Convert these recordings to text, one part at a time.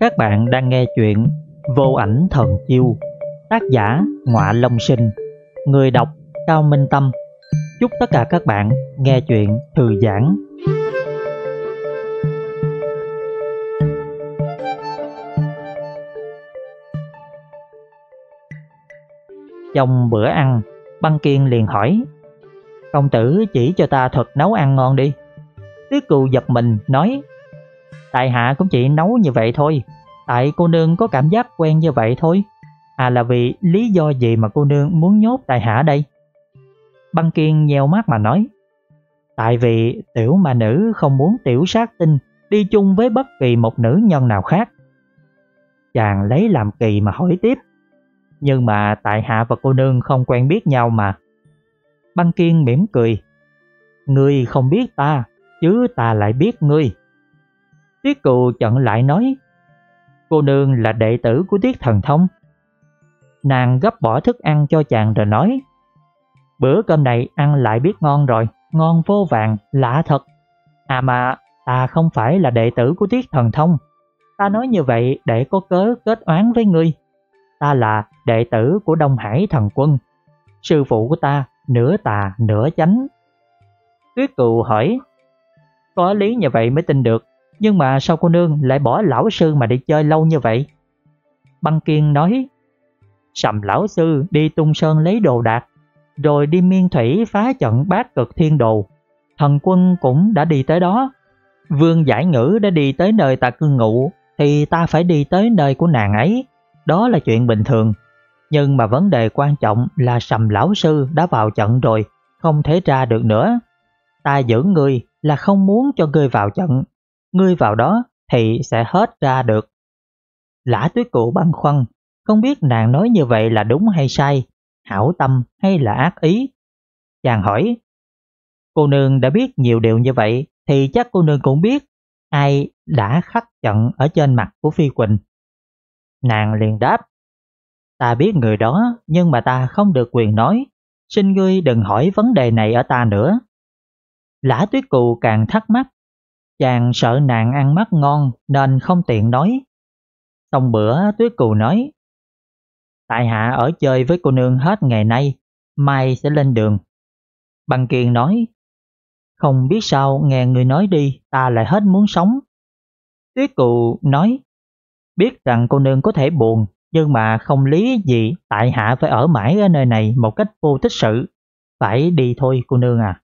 Các bạn đang nghe chuyện Vô ảnh thần chiêu Tác giả Ngọa Long Sinh Người đọc Cao Minh Tâm Chúc tất cả các bạn nghe chuyện thư giãn Trong bữa ăn, Băng Kiên liền hỏi Công tử chỉ cho ta thuật nấu ăn ngon đi Tiết cừu giật mình nói Tại hạ cũng chỉ nấu như vậy thôi Tại cô nương có cảm giác quen như vậy thôi À là vì lý do gì mà cô nương muốn nhốt tại hạ đây Băng kiên nheo mắt mà nói Tại vì tiểu mà nữ không muốn tiểu sát tinh Đi chung với bất kỳ một nữ nhân nào khác Chàng lấy làm kỳ mà hỏi tiếp Nhưng mà tại hạ và cô nương không quen biết nhau mà Băng kiên mỉm cười Ngươi không biết ta Chứ ta lại biết ngươi Tiết Cù chặn lại nói Cô nương là đệ tử của Tiết Thần Thông Nàng gấp bỏ thức ăn cho chàng rồi nói Bữa cơm này ăn lại biết ngon rồi Ngon vô vàng, lạ thật À mà, ta không phải là đệ tử của Tiết Thần Thông Ta nói như vậy để có cớ kết oán với ngươi Ta là đệ tử của Đông Hải Thần Quân Sư phụ của ta nửa tà nửa chánh Tuyết Cù hỏi Có lý như vậy mới tin được nhưng mà sao cô nương lại bỏ lão sư mà đi chơi lâu như vậy? Băng Kiên nói, sầm lão sư đi tung sơn lấy đồ đạc, rồi đi miên thủy phá trận bát cực thiên đồ. Thần quân cũng đã đi tới đó. Vương giải ngữ đã đi tới nơi ta cư ngụ, thì ta phải đi tới nơi của nàng ấy. Đó là chuyện bình thường. Nhưng mà vấn đề quan trọng là sầm lão sư đã vào trận rồi, không thể ra được nữa. Ta giữ người là không muốn cho người vào trận ngươi vào đó thì sẽ hết ra được. Lã tuyết cụ băn khoăn, không biết nàng nói như vậy là đúng hay sai, hảo tâm hay là ác ý. Chàng hỏi, cô nương đã biết nhiều điều như vậy thì chắc cô nương cũng biết ai đã khắc trận ở trên mặt của Phi Quỳnh. Nàng liền đáp, ta biết người đó nhưng mà ta không được quyền nói, xin ngươi đừng hỏi vấn đề này ở ta nữa. Lã tuyết cụ càng thắc mắc, Chàng sợ nàng ăn mắt ngon nên không tiện nói. Xong bữa tuyết Cừu nói, Tại hạ ở chơi với cô nương hết ngày nay, mai sẽ lên đường. Bằng kiền nói, không biết sao nghe người nói đi ta lại hết muốn sống. Tuyết cụ nói, biết rằng cô nương có thể buồn, nhưng mà không lý gì tại hạ phải ở mãi ở nơi này một cách vô thích sự. Phải đi thôi cô nương à.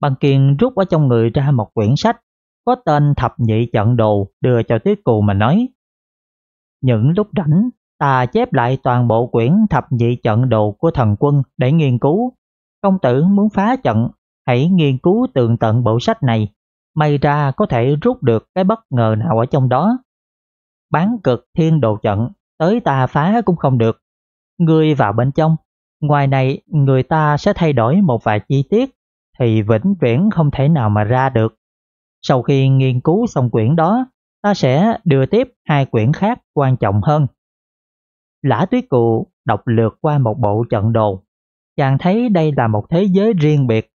Bằng kiền rút ở trong người ra một quyển sách, có tên thập nhị trận đồ đưa cho tiết cù mà nói. Những lúc rảnh, ta chép lại toàn bộ quyển thập nhị trận đồ của thần quân để nghiên cứu. Công tử muốn phá trận, hãy nghiên cứu tường tận bộ sách này, may ra có thể rút được cái bất ngờ nào ở trong đó. Bán cực thiên đồ trận, tới ta phá cũng không được. Ngươi vào bên trong, ngoài này người ta sẽ thay đổi một vài chi tiết, thì vĩnh viễn không thể nào mà ra được. Sau khi nghiên cứu xong quyển đó, ta sẽ đưa tiếp hai quyển khác quan trọng hơn. Lã tuyết cụ đọc lượt qua một bộ trận đồ. Chàng thấy đây là một thế giới riêng biệt,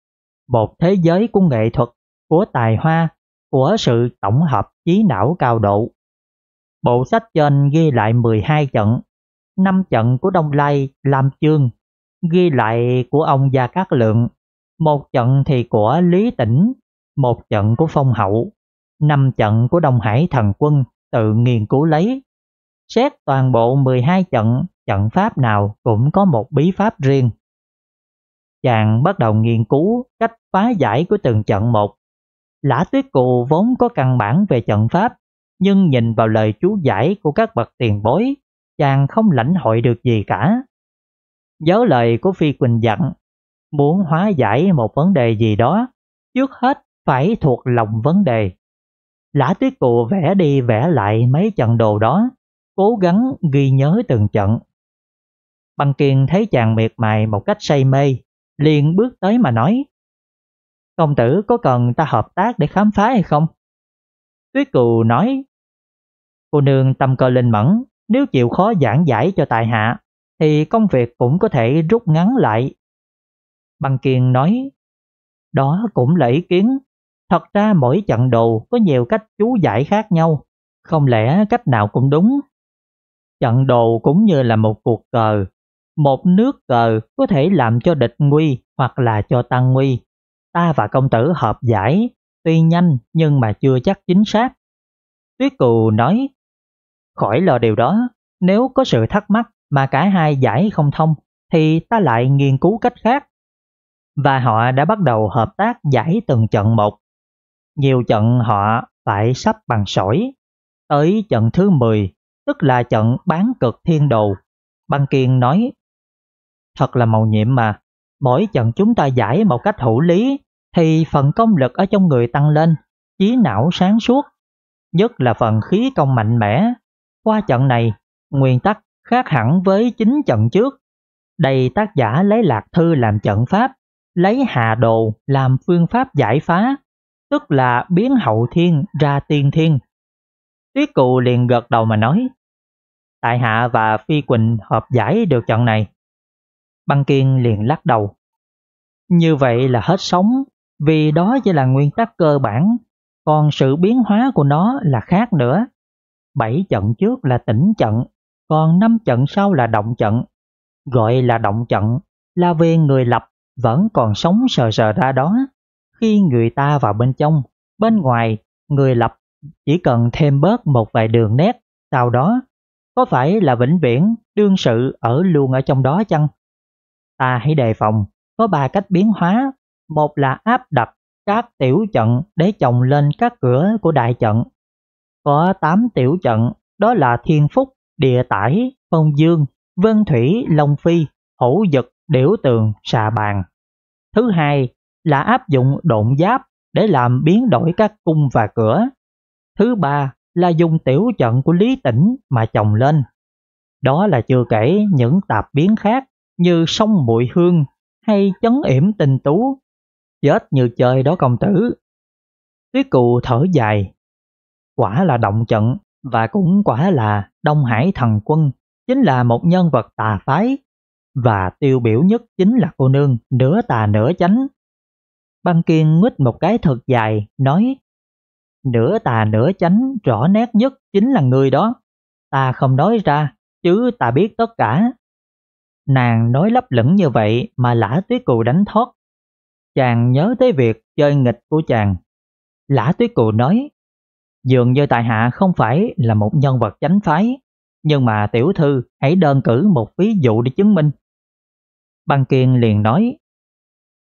một thế giới của nghệ thuật, của tài hoa, của sự tổng hợp trí não cao độ. Bộ sách trên ghi lại 12 trận, 5 trận của Đông Lai Lam Chương, ghi lại của ông Gia Cát Lượng, một trận thì của Lý Tĩnh một trận của phong hậu, năm trận của Đông Hải thần quân tự nghiên cứu lấy. Xét toàn bộ 12 trận, trận pháp nào cũng có một bí pháp riêng. Chàng bắt đầu nghiên cứu cách phá giải của từng trận một. Lã tuyết cụ vốn có căn bản về trận pháp, nhưng nhìn vào lời chú giải của các bậc tiền bối, chàng không lãnh hội được gì cả. Nhớ lời của Phi Quỳnh dặn, muốn hóa giải một vấn đề gì đó, trước hết phải thuộc lòng vấn đề. Lã tuyết cụ vẽ đi vẽ lại mấy trận đồ đó, cố gắng ghi nhớ từng trận. Băng Kiên thấy chàng miệt mài một cách say mê, liền bước tới mà nói Công tử có cần ta hợp tác để khám phá hay không? Tuyết cù nói Cô nương tâm cơ linh mẫn, nếu chịu khó giảng giải cho tài hạ, thì công việc cũng có thể rút ngắn lại. Băng Kiên nói Đó cũng là ý kiến Thật ra mỗi trận đồ có nhiều cách chú giải khác nhau, không lẽ cách nào cũng đúng? Trận đồ cũng như là một cuộc cờ. Một nước cờ có thể làm cho địch nguy hoặc là cho tăng nguy. Ta và công tử hợp giải, tuy nhanh nhưng mà chưa chắc chính xác. Tuyết Cù nói, khỏi lo điều đó, nếu có sự thắc mắc mà cả hai giải không thông thì ta lại nghiên cứu cách khác. Và họ đã bắt đầu hợp tác giải từng trận một nhiều trận họ phải sắp bằng sỏi. Tới trận thứ 10, tức là trận bán cực thiên đồ, Băng Kiên nói, thật là màu nhiệm mà, mỗi trận chúng ta giải một cách hữu lý, thì phần công lực ở trong người tăng lên, trí não sáng suốt, nhất là phần khí công mạnh mẽ. Qua trận này, nguyên tắc khác hẳn với chính trận trước. Đây tác giả lấy lạc thư làm trận pháp, lấy hà đồ làm phương pháp giải phá, tức là biến hậu thiên ra tiên thiên. Tuyết cụ liền gật đầu mà nói, Tại hạ và Phi Quỳnh hợp giải được trận này. Băng Kiên liền lắc đầu. Như vậy là hết sống, vì đó chỉ là nguyên tắc cơ bản, còn sự biến hóa của nó là khác nữa. Bảy trận trước là tĩnh trận, còn năm trận sau là động trận. Gọi là động trận là vì người lập vẫn còn sống sờ sờ ra đó khi người ta vào bên trong, bên ngoài người lập chỉ cần thêm bớt một vài đường nét, sau đó có phải là vĩnh viễn đương sự ở luôn ở trong đó chăng? Ta hãy đề phòng, có ba cách biến hóa, một là áp đặt các tiểu trận để chồng lên các cửa của đại trận. Có tám tiểu trận, đó là Thiên Phúc, Địa Tải, Phong Dương, Vân Thủy, Long Phi, Hổ Dực, Điểu Tường, Xà Bàn. Thứ hai là áp dụng độn giáp để làm biến đổi các cung và cửa. Thứ ba là dùng tiểu trận của Lý Tĩnh mà chồng lên. Đó là chưa kể những tạp biến khác như sông bụi hương hay chấn yểm tình tú. Chết như chơi đó công tử. Tuyết cụ thở dài. Quả là động trận và cũng quả là Đông Hải thần quân chính là một nhân vật tà phái và tiêu biểu nhất chính là cô nương nửa tà nửa chánh Băng Kiên nguyết một cái thật dài, nói Nửa tà nửa chánh rõ nét nhất chính là người đó. Ta không nói ra, chứ ta biết tất cả. Nàng nói lấp lửng như vậy mà lã tuyết cù đánh thoát. Chàng nhớ tới việc chơi nghịch của chàng. Lã tuyết cù nói, dường như tài hạ không phải là một nhân vật chánh phái, nhưng mà tiểu thư hãy đơn cử một ví dụ để chứng minh. Băng Kiên liền nói,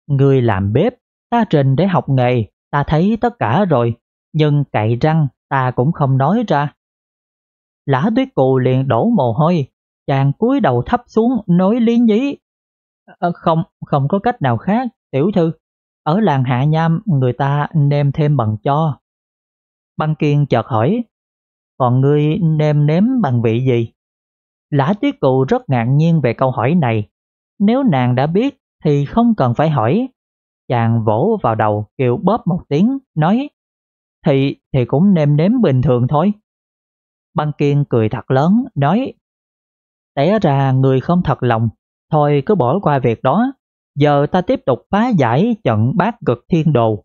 Ngươi làm bếp Ta trình để học nghề, ta thấy tất cả rồi, nhưng cậy răng ta cũng không nói ra. Lã tuyết cụ liền đổ mồ hôi, chàng cúi đầu thấp xuống nói lý nhí. À, không, không có cách nào khác, tiểu thư. Ở làng Hạ Nham người ta nêm thêm bằng cho. Băng Kiên chợt hỏi, còn ngươi nêm nếm bằng vị gì? Lã tuyết cụ rất ngạc nhiên về câu hỏi này. Nếu nàng đã biết thì không cần phải hỏi, Chàng vỗ vào đầu kêu bóp một tiếng, nói Thì, thì cũng nêm nếm bình thường thôi. Băng Kiên cười thật lớn, nói Té ra người không thật lòng, thôi cứ bỏ qua việc đó. Giờ ta tiếp tục phá giải trận bát cực thiên đồ.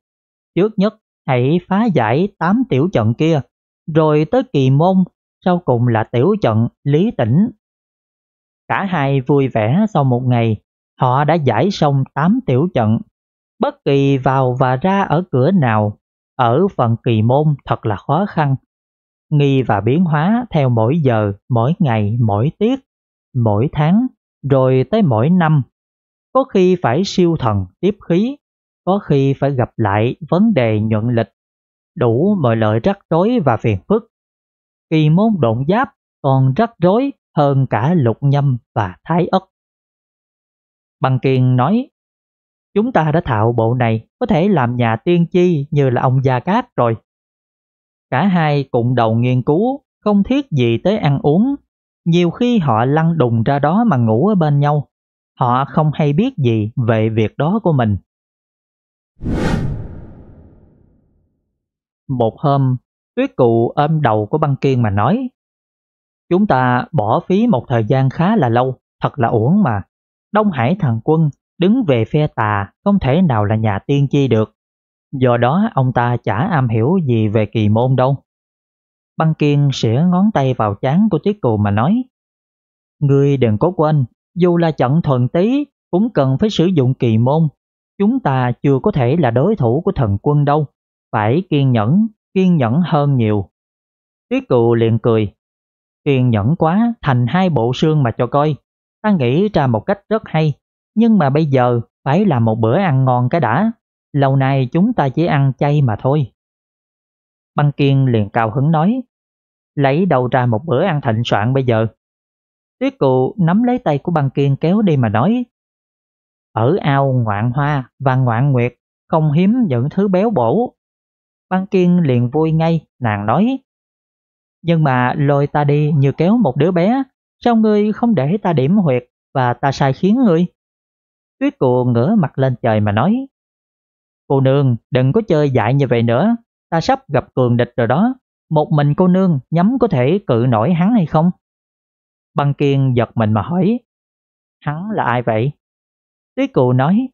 Trước nhất, hãy phá giải tám tiểu trận kia, rồi tới kỳ môn, sau cùng là tiểu trận Lý Tĩnh. Cả hai vui vẻ sau một ngày, họ đã giải xong tám tiểu trận Bất kỳ vào và ra ở cửa nào, ở phần kỳ môn thật là khó khăn. Nghi và biến hóa theo mỗi giờ, mỗi ngày, mỗi tiết, mỗi tháng, rồi tới mỗi năm. Có khi phải siêu thần tiếp khí, có khi phải gặp lại vấn đề nhuận lịch, đủ mọi lợi rắc rối và phiền phức. Kỳ môn độn giáp còn rắc rối hơn cả lục nhâm và thái ất. Bằng kiền nói, Chúng ta đã thạo bộ này có thể làm nhà tiên tri như là ông Gia Cát rồi. Cả hai cùng đầu nghiên cứu, không thiết gì tới ăn uống. Nhiều khi họ lăn đùng ra đó mà ngủ ở bên nhau. Họ không hay biết gì về việc đó của mình. Một hôm, tuyết cụ ôm đầu của băng kiên mà nói Chúng ta bỏ phí một thời gian khá là lâu, thật là uổng mà. Đông Hải thằng quân đứng về phe tà không thể nào là nhà tiên tri được. Do đó ông ta chả am hiểu gì về kỳ môn đâu. Băng Kiên xỉa ngón tay vào chán của Tiết Cù mà nói Ngươi đừng có quên, dù là trận thuần tí cũng cần phải sử dụng kỳ môn. Chúng ta chưa có thể là đối thủ của thần quân đâu, phải kiên nhẫn, kiên nhẫn hơn nhiều. Tiết Cù liền cười, kiên nhẫn quá thành hai bộ xương mà cho coi. Ta nghĩ ra một cách rất hay, nhưng mà bây giờ phải làm một bữa ăn ngon cái đã, lâu nay chúng ta chỉ ăn chay mà thôi. Băng Kiên liền cao hứng nói, lấy đầu ra một bữa ăn thịnh soạn bây giờ. Tuyết cụ nắm lấy tay của băng Kiên kéo đi mà nói, ở ao ngoạn hoa và ngoạn nguyệt không hiếm những thứ béo bổ. Băng Kiên liền vui ngay, nàng nói, nhưng mà lôi ta đi như kéo một đứa bé, sao ngươi không để ta điểm huyệt và ta sai khiến ngươi? Tuyết Cù ngửa mặt lên trời mà nói Cô nương đừng có chơi dại như vậy nữa Ta sắp gặp cường địch rồi đó Một mình cô nương nhắm có thể cự nổi hắn hay không? Băng Kiên giật mình mà hỏi Hắn là ai vậy? Tuyết Cù nói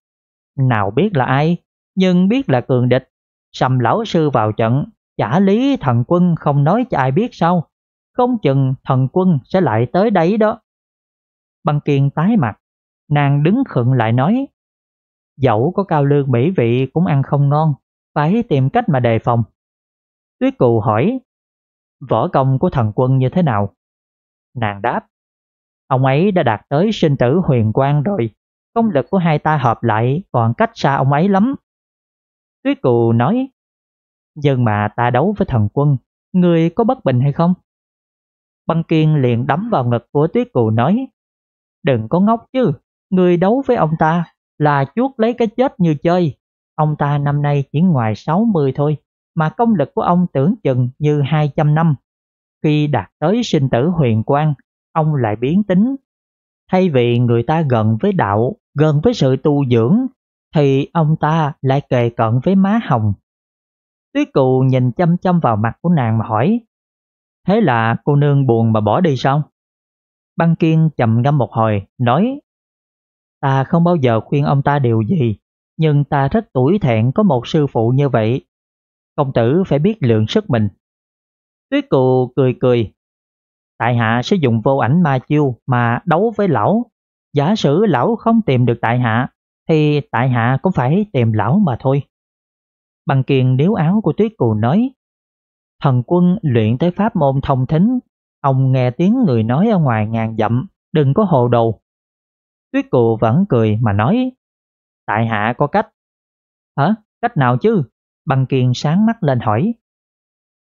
Nào biết là ai Nhưng biết là cường địch Sầm lão sư vào trận Chả lý thần quân không nói cho ai biết sao Không chừng thần quân sẽ lại tới đấy đó Băng Kiên tái mặt Nàng đứng khựng lại nói, dẫu có cao lương mỹ vị cũng ăn không ngon, phải tìm cách mà đề phòng. Tuyết cù hỏi, võ công của thần quân như thế nào? Nàng đáp, ông ấy đã đạt tới sinh tử huyền quan rồi, công lực của hai ta hợp lại còn cách xa ông ấy lắm. Tuyết cù nói, nhưng mà ta đấu với thần quân, người có bất bình hay không? Băng Kiên liền đấm vào ngực của Tuyết Cù nói, đừng có ngốc chứ, người đấu với ông ta là chuốt lấy cái chết như chơi. Ông ta năm nay chỉ ngoài 60 thôi, mà công lực của ông tưởng chừng như 200 năm. Khi đạt tới sinh tử huyền quang, ông lại biến tính. Thay vì người ta gần với đạo, gần với sự tu dưỡng, thì ông ta lại kề cận với má hồng. Tuyết cụ nhìn chăm chăm vào mặt của nàng mà hỏi, thế là cô nương buồn mà bỏ đi sao? Băng Kiên trầm ngâm một hồi, nói, Ta không bao giờ khuyên ông ta điều gì, nhưng ta rất tủi thẹn có một sư phụ như vậy. Công tử phải biết lượng sức mình. Tuyết cù cười cười. Tại hạ sẽ dùng vô ảnh ma chiêu mà đấu với lão. Giả sử lão không tìm được tại hạ, thì tại hạ cũng phải tìm lão mà thôi. Bằng kiền điếu áo của tuyết cù nói, thần quân luyện tới pháp môn thông thính, ông nghe tiếng người nói ở ngoài ngàn dặm, đừng có hồ đồ. Tuyết cụ vẫn cười mà nói Tại hạ có cách Hả? Cách nào chứ? Băng Kiên sáng mắt lên hỏi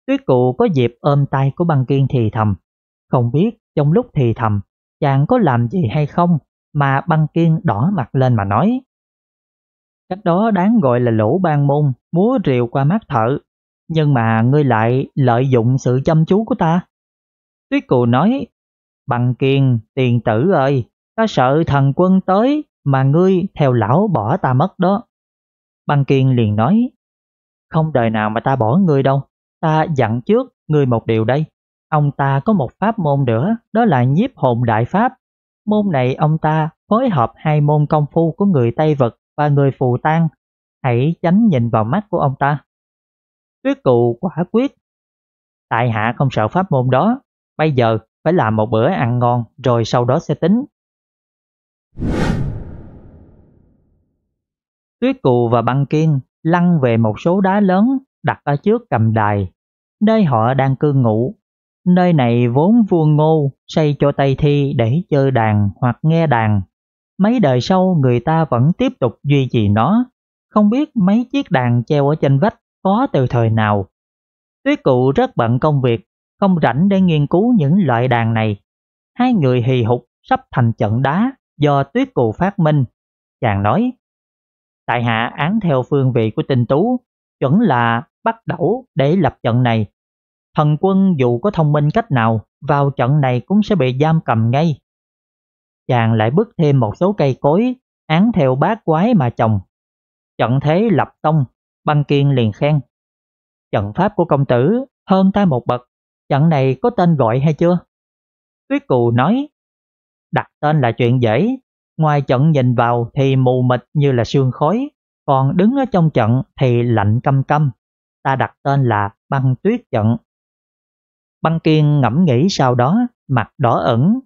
Tuyết cụ có dịp ôm tay của băng Kiên thì thầm Không biết trong lúc thì thầm Chàng có làm gì hay không Mà băng Kiên đỏ mặt lên mà nói Cách đó đáng gọi là lỗ ban môn Múa rìu qua mắt thợ Nhưng mà ngươi lại lợi dụng sự chăm chú của ta Tuyết cụ nói Bằng kiên tiền tử ơi Ta sợ thần quân tới mà ngươi theo lão bỏ ta mất đó. Băng Kiên liền nói, không đời nào mà ta bỏ ngươi đâu, ta dặn trước ngươi một điều đây. Ông ta có một pháp môn nữa, đó là nhiếp hồn đại pháp. Môn này ông ta phối hợp hai môn công phu của người Tây Vật và người Phù Tan. Hãy tránh nhìn vào mắt của ông ta. Tuyết cụ quả quyết. Tại hạ không sợ pháp môn đó, bây giờ phải làm một bữa ăn ngon rồi sau đó sẽ tính. Tuyết Cù và Băng Kiên lăn về một số đá lớn đặt ở trước cầm đài, nơi họ đang cư ngụ. Nơi này vốn vua Ngô xây cho Tây Thi để chơi đàn hoặc nghe đàn. Mấy đời sau người ta vẫn tiếp tục duy trì nó, không biết mấy chiếc đàn treo ở trên vách có từ thời nào. Tuyết Cụ rất bận công việc, không rảnh để nghiên cứu những loại đàn này. Hai người hì hục sắp thành trận đá do tuyết cụ phát minh. Chàng nói, tại hạ án theo phương vị của tinh tú, chuẩn là bắt đẩu để lập trận này. Thần quân dù có thông minh cách nào, vào trận này cũng sẽ bị giam cầm ngay. Chàng lại bước thêm một số cây cối, án theo bát quái mà trồng. Trận thế lập tông, băng kiên liền khen. Trận pháp của công tử hơn ta một bậc, trận này có tên gọi hay chưa? Tuyết cù nói, đặt tên là chuyện dễ. Ngoài trận nhìn vào thì mù mịt như là sương khói, còn đứng ở trong trận thì lạnh căm căm. Ta đặt tên là băng tuyết trận. Băng kiên ngẫm nghĩ sau đó, mặt đỏ ẩn.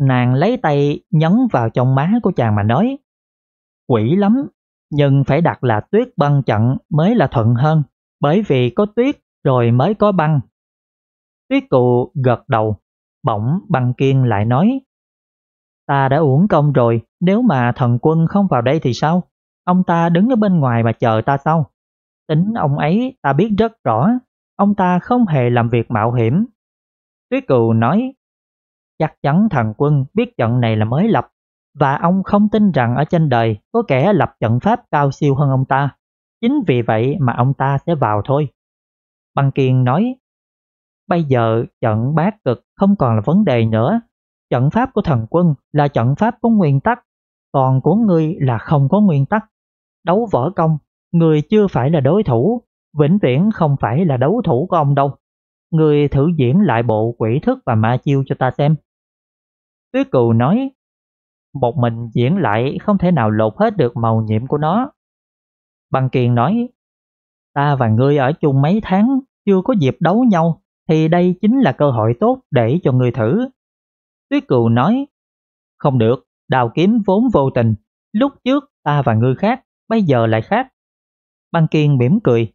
Nàng lấy tay nhấn vào trong má của chàng mà nói, quỷ lắm, nhưng phải đặt là tuyết băng trận mới là thuận hơn, bởi vì có tuyết rồi mới có băng. Tuyết cụ gật đầu, bỗng băng kiên lại nói, Ta đã uổng công rồi, nếu mà thần quân không vào đây thì sao? Ông ta đứng ở bên ngoài mà chờ ta sao? Tính ông ấy ta biết rất rõ, ông ta không hề làm việc mạo hiểm. Tuyết cừu nói, chắc chắn thần quân biết trận này là mới lập, và ông không tin rằng ở trên đời có kẻ lập trận pháp cao siêu hơn ông ta. Chính vì vậy mà ông ta sẽ vào thôi. Băng Kiên nói, bây giờ trận bát cực không còn là vấn đề nữa, Trận pháp của thần quân là trận pháp có nguyên tắc, còn của ngươi là không có nguyên tắc. Đấu võ công, người chưa phải là đối thủ, vĩnh viễn không phải là đấu thủ của ông đâu. Người thử diễn lại bộ quỷ thức và ma chiêu cho ta xem. Tuyết cừu nói, một mình diễn lại không thể nào lột hết được màu nhiệm của nó. Bằng kiền nói, ta và ngươi ở chung mấy tháng, chưa có dịp đấu nhau, thì đây chính là cơ hội tốt để cho ngươi thử. Tuyết cừu nói, không được, đào kiếm vốn vô tình, lúc trước ta và ngươi khác, bây giờ lại khác. Băng Kiên mỉm cười,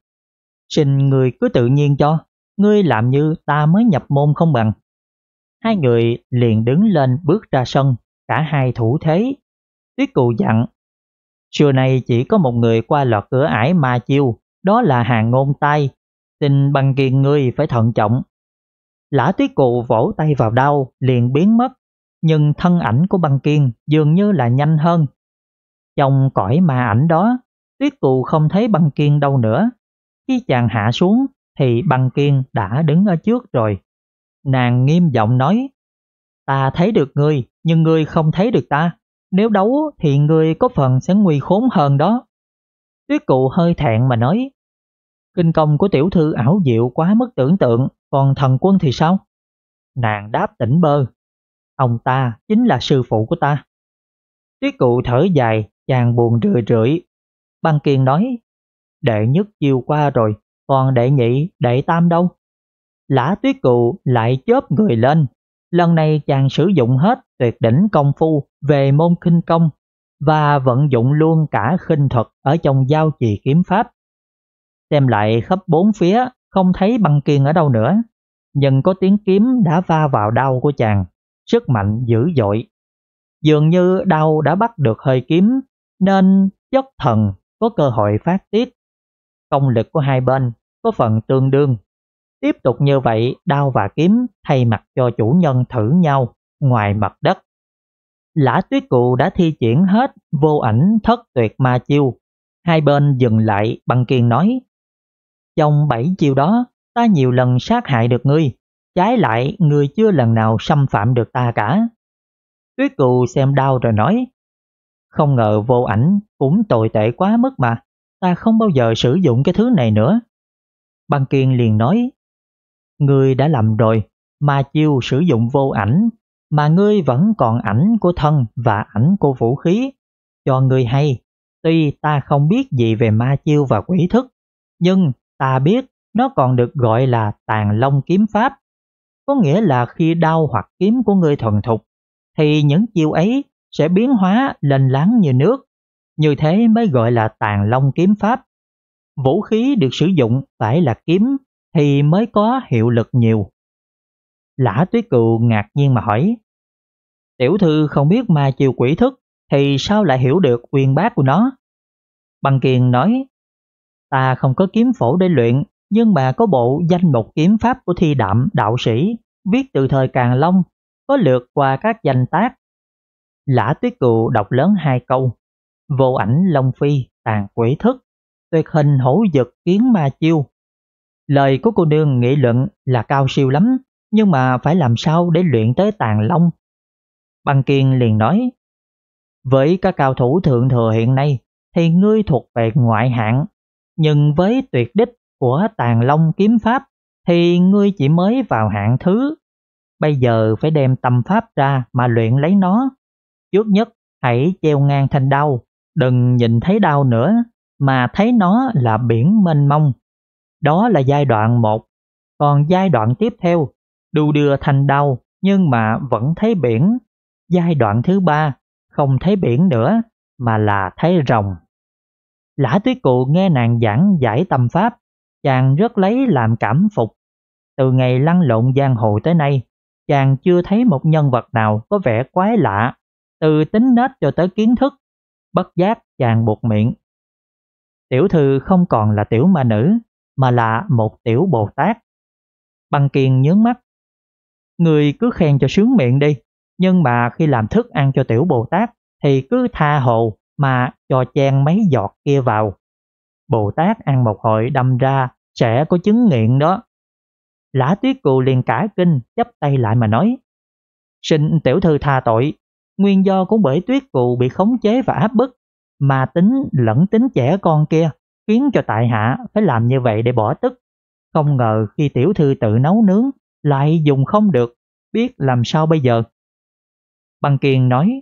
xin người cứ tự nhiên cho, ngươi làm như ta mới nhập môn không bằng. Hai người liền đứng lên bước ra sân, cả hai thủ thế. Tuyết Cừu dặn, xưa nay chỉ có một người qua lọt cửa ải ma chiêu, đó là hàng ngôn tay. Xin băng kiên ngươi phải thận trọng, Lã Tuyết Cụ vỗ tay vào đau, liền biến mất, nhưng thân ảnh của băng kiên dường như là nhanh hơn. Trong cõi ma ảnh đó, Tuyết Cụ không thấy băng kiên đâu nữa. Khi chàng hạ xuống thì băng kiên đã đứng ở trước rồi. Nàng nghiêm giọng nói, ta thấy được ngươi nhưng ngươi không thấy được ta. Nếu đấu thì ngươi có phần sẽ nguy khốn hơn đó. Tuyết Cụ hơi thẹn mà nói, kinh công của tiểu thư ảo diệu quá mức tưởng tượng, còn thần quân thì sao? Nàng đáp tỉnh bơ. Ông ta chính là sư phụ của ta. Tuyết cụ thở dài, chàng buồn rười rượi. Băng kiền nói, đệ nhất chiều qua rồi, còn đệ nhị, đệ tam đâu? Lã tuyết cụ lại chớp người lên. Lần này chàng sử dụng hết tuyệt đỉnh công phu về môn khinh công và vận dụng luôn cả khinh thuật ở trong giao trì kiếm pháp. Xem lại khắp bốn phía, không thấy băng kiên ở đâu nữa. Nhưng có tiếng kiếm đã va vào đau của chàng, sức mạnh dữ dội. Dường như đau đã bắt được hơi kiếm, nên chất thần có cơ hội phát tiết. Công lực của hai bên có phần tương đương. Tiếp tục như vậy, đau và kiếm thay mặt cho chủ nhân thử nhau ngoài mặt đất. Lã tuyết cụ đã thi triển hết vô ảnh thất tuyệt ma chiêu. Hai bên dừng lại, băng kiên nói, trong bảy chiều đó, ta nhiều lần sát hại được ngươi, trái lại ngươi chưa lần nào xâm phạm được ta cả. Tuyết Cừu xem đau rồi nói, không ngờ vô ảnh cũng tồi tệ quá mức mà, ta không bao giờ sử dụng cái thứ này nữa. Băng Kiên liền nói, ngươi đã làm rồi, mà chiêu sử dụng vô ảnh, mà ngươi vẫn còn ảnh của thân và ảnh của vũ khí. Cho ngươi hay, tuy ta không biết gì về ma chiêu và quỷ thức, nhưng Ta biết nó còn được gọi là tàn long kiếm pháp, có nghĩa là khi đau hoặc kiếm của người thuần thục, thì những chiêu ấy sẽ biến hóa lên láng như nước, như thế mới gọi là tàn long kiếm pháp. Vũ khí được sử dụng phải là kiếm thì mới có hiệu lực nhiều. Lã tuyết cừu ngạc nhiên mà hỏi, tiểu thư không biết ma chiêu quỷ thức thì sao lại hiểu được quyền bác của nó? Bằng kiền nói, Ta không có kiếm phổ để luyện, nhưng mà có bộ danh mục kiếm pháp của thi đạm đạo sĩ, viết từ thời Càng Long, có lượt qua các danh tác. Lã Tuyết Cựu đọc lớn hai câu, vô ảnh Long Phi tàn quỷ thức, tuyệt hình hổ dực kiến ma chiêu. Lời của cô nương nghị luận là cao siêu lắm, nhưng mà phải làm sao để luyện tới tàn long. băng Kiên liền nói, với các cao thủ thượng thừa hiện nay thì ngươi thuộc về ngoại hạng, nhưng với tuyệt đích của tàn long kiếm pháp thì ngươi chỉ mới vào hạng thứ. Bây giờ phải đem tâm pháp ra mà luyện lấy nó. Trước nhất hãy treo ngang thanh đau, đừng nhìn thấy đau nữa mà thấy nó là biển mênh mông. Đó là giai đoạn một. Còn giai đoạn tiếp theo, đu đưa thanh đau nhưng mà vẫn thấy biển. Giai đoạn thứ ba, không thấy biển nữa mà là thấy rồng. Lã Tuyết Cụ nghe nàng giảng giải tâm pháp, chàng rất lấy làm cảm phục. Từ ngày lăn lộn giang hồ tới nay, chàng chưa thấy một nhân vật nào có vẻ quái lạ, từ tính nết cho tới kiến thức. Bất giác chàng buộc miệng. Tiểu thư không còn là tiểu ma nữ, mà là một tiểu Bồ Tát. Bằng Kiền nhướng mắt. Người cứ khen cho sướng miệng đi, nhưng mà khi làm thức ăn cho tiểu Bồ Tát thì cứ tha hồ, mà cho chen mấy giọt kia vào. Bồ Tát ăn một hồi đâm ra sẽ có chứng nghiện đó. Lã tuyết cù liền cả kinh chấp tay lại mà nói Xin tiểu thư tha tội, nguyên do cũng bởi tuyết cù bị khống chế và áp bức mà tính lẫn tính trẻ con kia khiến cho tại hạ phải làm như vậy để bỏ tức. Không ngờ khi tiểu thư tự nấu nướng lại dùng không được, biết làm sao bây giờ. Băng Kiên nói,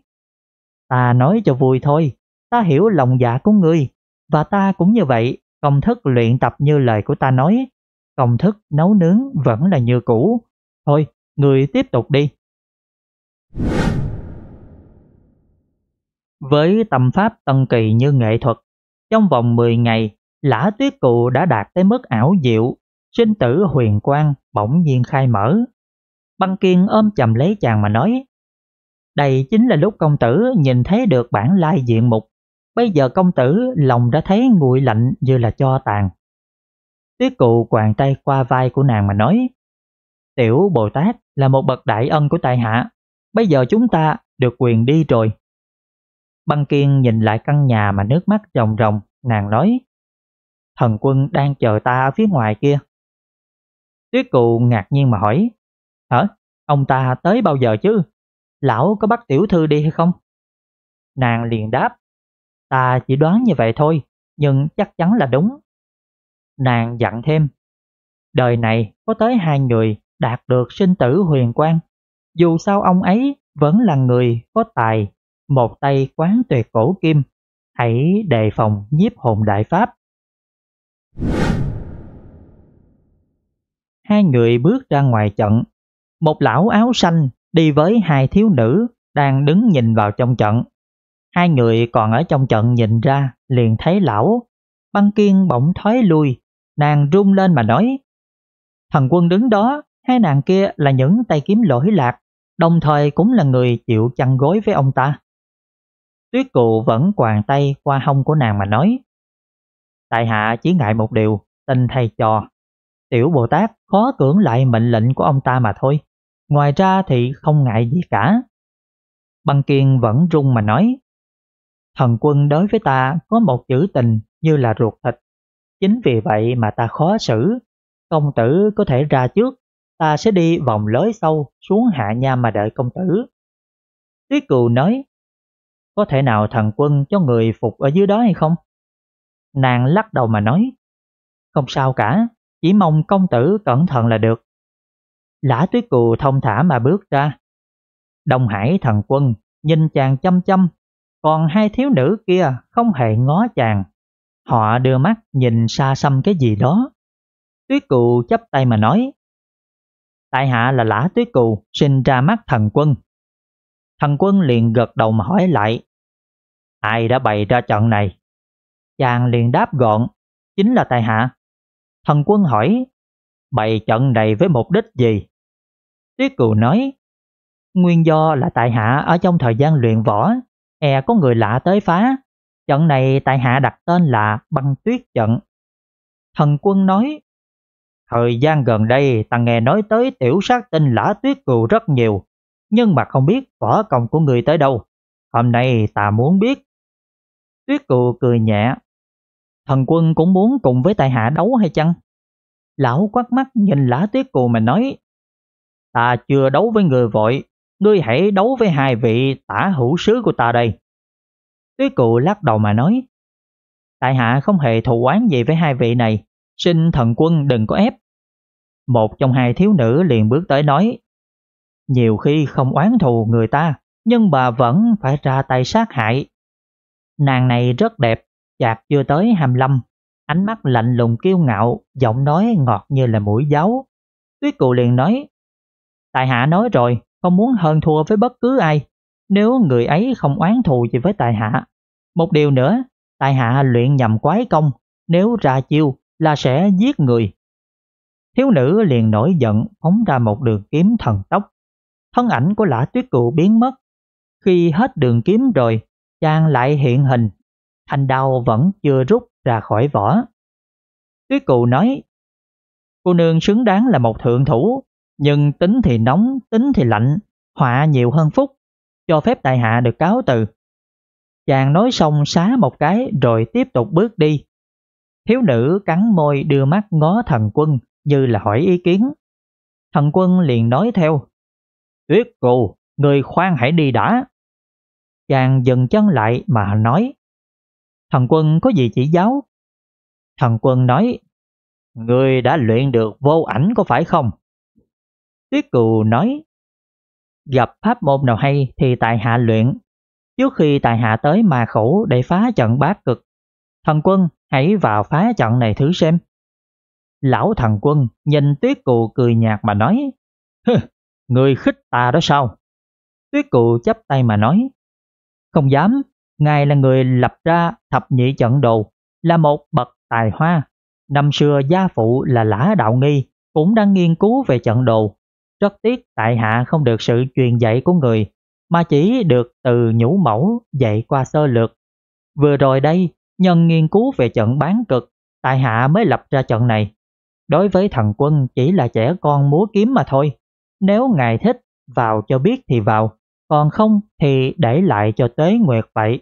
ta nói cho vui thôi, ta hiểu lòng dạ của ngươi, và ta cũng như vậy, công thức luyện tập như lời của ta nói, công thức nấu nướng vẫn là như cũ. Thôi, người tiếp tục đi. Với tâm pháp tân kỳ như nghệ thuật, trong vòng 10 ngày, lã tuyết cụ đã đạt tới mức ảo diệu, sinh tử huyền quang bỗng nhiên khai mở. Băng kiên ôm chầm lấy chàng mà nói, đây chính là lúc công tử nhìn thấy được bản lai diện mục Bây giờ công tử lòng đã thấy nguội lạnh như là cho tàn. Tuyết cụ quàng tay qua vai của nàng mà nói, Tiểu Bồ Tát là một bậc đại ân của tại hạ, bây giờ chúng ta được quyền đi rồi. Băng Kiên nhìn lại căn nhà mà nước mắt ròng ròng, nàng nói, Thần quân đang chờ ta ở phía ngoài kia. Tuyết cụ ngạc nhiên mà hỏi, Hả? Ông ta tới bao giờ chứ? Lão có bắt tiểu thư đi hay không? Nàng liền đáp, Ta chỉ đoán như vậy thôi, nhưng chắc chắn là đúng. Nàng dặn thêm, đời này có tới hai người đạt được sinh tử huyền quan, Dù sao ông ấy vẫn là người có tài, một tay quán tuyệt cổ kim. Hãy đề phòng nhiếp hồn đại pháp. Hai người bước ra ngoài trận. Một lão áo xanh đi với hai thiếu nữ đang đứng nhìn vào trong trận. Hai người còn ở trong trận nhìn ra, liền thấy lão. Băng kiên bỗng thoái lui, nàng run lên mà nói. Thần quân đứng đó, hai nàng kia là những tay kiếm lỗi lạc, đồng thời cũng là người chịu chăn gối với ông ta. Tuyết cụ vẫn quàng tay qua hông của nàng mà nói. Tại hạ chỉ ngại một điều, tin thầy trò. Tiểu Bồ Tát khó cưỡng lại mệnh lệnh của ông ta mà thôi. Ngoài ra thì không ngại gì cả. Băng Kiên vẫn run mà nói. Thần quân đối với ta có một chữ tình như là ruột thịt. Chính vì vậy mà ta khó xử. Công tử có thể ra trước, ta sẽ đi vòng lối sâu xuống hạ nha mà đợi công tử. Tuyết cừu nói, có thể nào thần quân cho người phục ở dưới đó hay không? Nàng lắc đầu mà nói, không sao cả, chỉ mong công tử cẩn thận là được. Lã tuyết cừu thông thả mà bước ra. Đông Hải thần quân nhìn chàng chăm chăm còn hai thiếu nữ kia không hề ngó chàng. Họ đưa mắt nhìn xa xăm cái gì đó. Tuyết cụ chấp tay mà nói. Tại hạ là lã tuyết cụ, sinh ra mắt thần quân. Thần quân liền gật đầu mà hỏi lại. Ai đã bày ra trận này? Chàng liền đáp gọn, chính là tại hạ. Thần quân hỏi, bày trận này với mục đích gì? Tuyết cụ nói, nguyên do là tại hạ ở trong thời gian luyện võ e có người lạ tới phá. Trận này tại hạ đặt tên là băng tuyết trận. Thần quân nói, thời gian gần đây ta nghe nói tới tiểu sát tinh lã tuyết cừu rất nhiều, nhưng mà không biết võ công của người tới đâu. Hôm nay ta muốn biết. Tuyết cừu cười nhẹ. Thần quân cũng muốn cùng với tại hạ đấu hay chăng? Lão quát mắt nhìn lã tuyết cừu mà nói, ta chưa đấu với người vội, ngươi hãy đấu với hai vị tả hữu sứ của ta đây. Tuyết cụ lắc đầu mà nói, tại hạ không hề thù oán gì với hai vị này, xin thần quân đừng có ép. Một trong hai thiếu nữ liền bước tới nói, nhiều khi không oán thù người ta, nhưng bà vẫn phải ra tay sát hại. Nàng này rất đẹp, chạc chưa tới hàm lâm, ánh mắt lạnh lùng kiêu ngạo, giọng nói ngọt như là mũi giáo. Tuyết cụ liền nói, tại hạ nói rồi, không muốn hơn thua với bất cứ ai nếu người ấy không oán thù gì với tài hạ. Một điều nữa, tài hạ luyện nhầm quái công, nếu ra chiêu là sẽ giết người. Thiếu nữ liền nổi giận phóng ra một đường kiếm thần tốc. Thân ảnh của lã tuyết cựu biến mất. Khi hết đường kiếm rồi, chàng lại hiện hình. Thanh đao vẫn chưa rút ra khỏi vỏ. Tuyết cựu nói, cô nương xứng đáng là một thượng thủ, nhưng tính thì nóng, tính thì lạnh, họa nhiều hơn phúc, cho phép đại hạ được cáo từ. Chàng nói xong xá một cái rồi tiếp tục bước đi. Thiếu nữ cắn môi đưa mắt ngó thần quân như là hỏi ý kiến. Thần quân liền nói theo, Tuyết cô, người khoan hãy đi đã. Chàng dừng chân lại mà nói, Thần quân có gì chỉ giáo? Thần quân nói, Người đã luyện được vô ảnh có phải không? Tuyết Cừu nói, gặp pháp môn nào hay thì tại hạ luyện. Trước khi tại hạ tới mà khẩu để phá trận bát cực, thần quân hãy vào phá trận này thử xem. Lão thần quân nhìn Tuyết Cừu cười nhạt mà nói, người khích ta đó sao? Tuyết Cừu chắp tay mà nói, không dám, ngài là người lập ra thập nhị trận đồ, là một bậc tài hoa. Năm xưa gia phụ là lã đạo nghi cũng đang nghiên cứu về trận đồ, rất tiếc tại hạ không được sự truyền dạy của người, mà chỉ được từ nhũ mẫu dạy qua sơ lược. Vừa rồi đây, nhân nghiên cứu về trận bán cực, tại hạ mới lập ra trận này. Đối với thần quân chỉ là trẻ con múa kiếm mà thôi. Nếu ngài thích, vào cho biết thì vào, còn không thì để lại cho tế nguyệt vậy.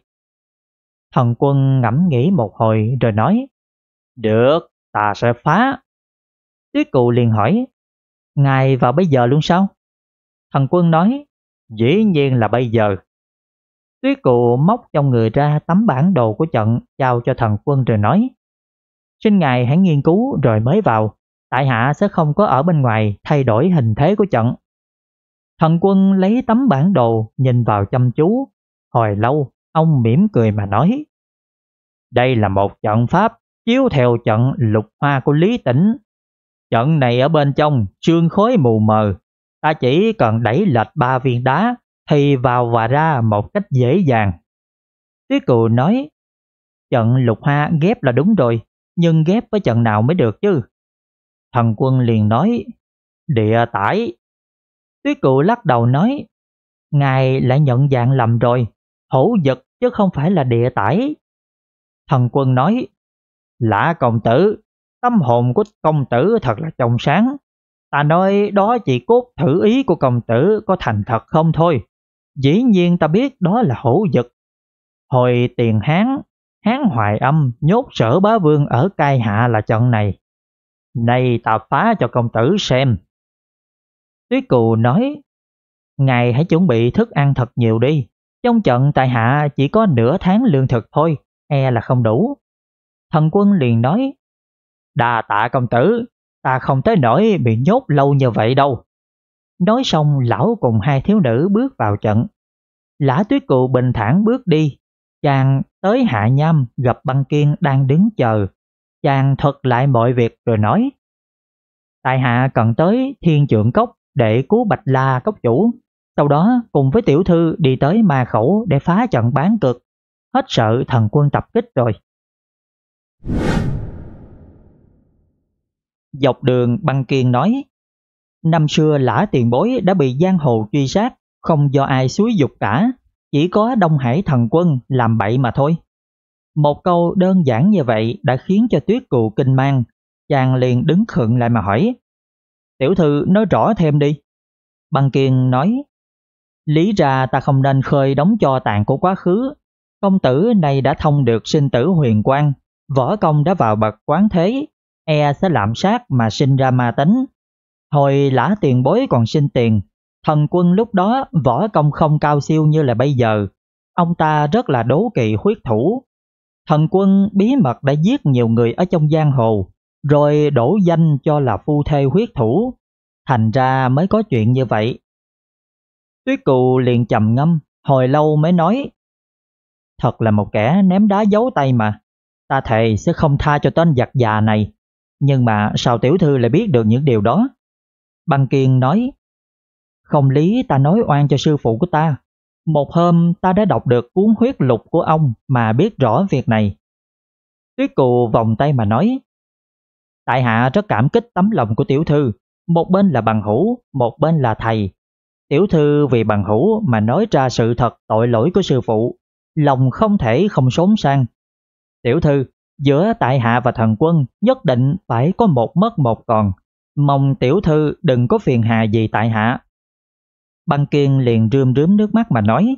Thần quân ngẫm nghĩ một hồi rồi nói, Được, ta sẽ phá. Tuyết cụ liền hỏi, Ngài vào bây giờ luôn sao? Thần quân nói, dĩ nhiên là bây giờ. Tuyết cụ móc trong người ra tấm bản đồ của trận trao cho thần quân rồi nói, xin ngài hãy nghiên cứu rồi mới vào, tại hạ sẽ không có ở bên ngoài thay đổi hình thế của trận. Thần quân lấy tấm bản đồ nhìn vào chăm chú, hồi lâu ông mỉm cười mà nói, đây là một trận pháp chiếu theo trận lục hoa của Lý Tĩnh Trận này ở bên trong, sương khối mù mờ, ta chỉ cần đẩy lệch ba viên đá thì vào và ra một cách dễ dàng. Tuyết cừu nói, trận lục hoa ghép là đúng rồi, nhưng ghép với trận nào mới được chứ? Thần quân liền nói, địa tải. Tuyết cừu lắc đầu nói, ngài lại nhận dạng lầm rồi, hổ vật chứ không phải là địa tải. Thần quân nói, lã công tử, Tâm hồn của công tử thật là trong sáng. Ta nói đó chỉ cốt thử ý của công tử có thành thật không thôi. Dĩ nhiên ta biết đó là hổ vật. Hồi tiền Hán, Hán hoài âm nhốt sở bá vương ở cai hạ là trận này. Này ta phá cho công tử xem. Tuyết cù nói, Ngài hãy chuẩn bị thức ăn thật nhiều đi. Trong trận tại hạ chỉ có nửa tháng lương thực thôi, e là không đủ. Thần quân liền nói, Đà tạ công tử, ta không tới nỗi bị nhốt lâu như vậy đâu. Nói xong lão cùng hai thiếu nữ bước vào trận. Lã tuyết cụ bình thản bước đi, chàng tới hạ nham gặp băng kiên đang đứng chờ. Chàng thuật lại mọi việc rồi nói. Tại hạ cần tới thiên trượng cốc để cứu bạch la cốc chủ. Sau đó cùng với tiểu thư đi tới ma khẩu để phá trận bán cực. Hết sợ thần quân tập kích rồi. Dọc đường Băng Kiên nói, năm xưa lã tiền bối đã bị giang hồ truy sát, không do ai xúi dục cả, chỉ có Đông Hải thần quân làm bậy mà thôi. Một câu đơn giản như vậy đã khiến cho tuyết cù kinh mang, chàng liền đứng khựng lại mà hỏi. Tiểu thư nói rõ thêm đi. Băng Kiên nói, lý ra ta không nên khơi đóng cho tàn của quá khứ. Công tử này đã thông được sinh tử huyền quan võ công đã vào bậc quán thế, e sẽ lạm sát mà sinh ra ma tính. Hồi lã tiền bối còn sinh tiền, thần quân lúc đó võ công không cao siêu như là bây giờ. Ông ta rất là đố kỵ huyết thủ. Thần quân bí mật đã giết nhiều người ở trong giang hồ, rồi đổ danh cho là phu thê huyết thủ. Thành ra mới có chuyện như vậy. Tuyết cù liền trầm ngâm, hồi lâu mới nói Thật là một kẻ ném đá giấu tay mà Ta thề sẽ không tha cho tên giặc già này nhưng mà sao tiểu thư lại biết được những điều đó? Băng Kiên nói, không lý ta nói oan cho sư phụ của ta. Một hôm ta đã đọc được cuốn huyết lục của ông mà biết rõ việc này. Tuyết cụ vòng tay mà nói, Tại hạ rất cảm kích tấm lòng của tiểu thư, một bên là bằng hữu, một bên là thầy. Tiểu thư vì bằng hữu mà nói ra sự thật tội lỗi của sư phụ, lòng không thể không sống sang. Tiểu thư, giữa tại hạ và thần quân nhất định phải có một mất một còn, mong tiểu thư đừng có phiền hà gì tại hạ. Băng Kiên liền rươm rướm nước mắt mà nói,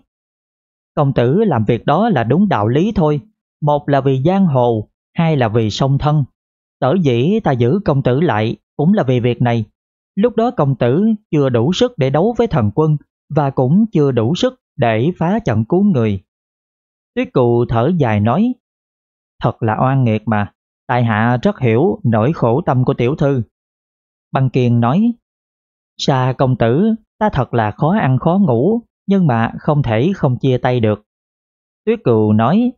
công tử làm việc đó là đúng đạo lý thôi, một là vì giang hồ, hai là vì song thân. Tở dĩ ta giữ công tử lại cũng là vì việc này. Lúc đó công tử chưa đủ sức để đấu với thần quân và cũng chưa đủ sức để phá trận cứu người. Tuyết cụ thở dài nói, Thật là oan nghiệt mà, tại hạ rất hiểu nỗi khổ tâm của tiểu thư. Băng Kiền nói, Sa công tử, ta thật là khó ăn khó ngủ, nhưng mà không thể không chia tay được. Tuyết cừu nói,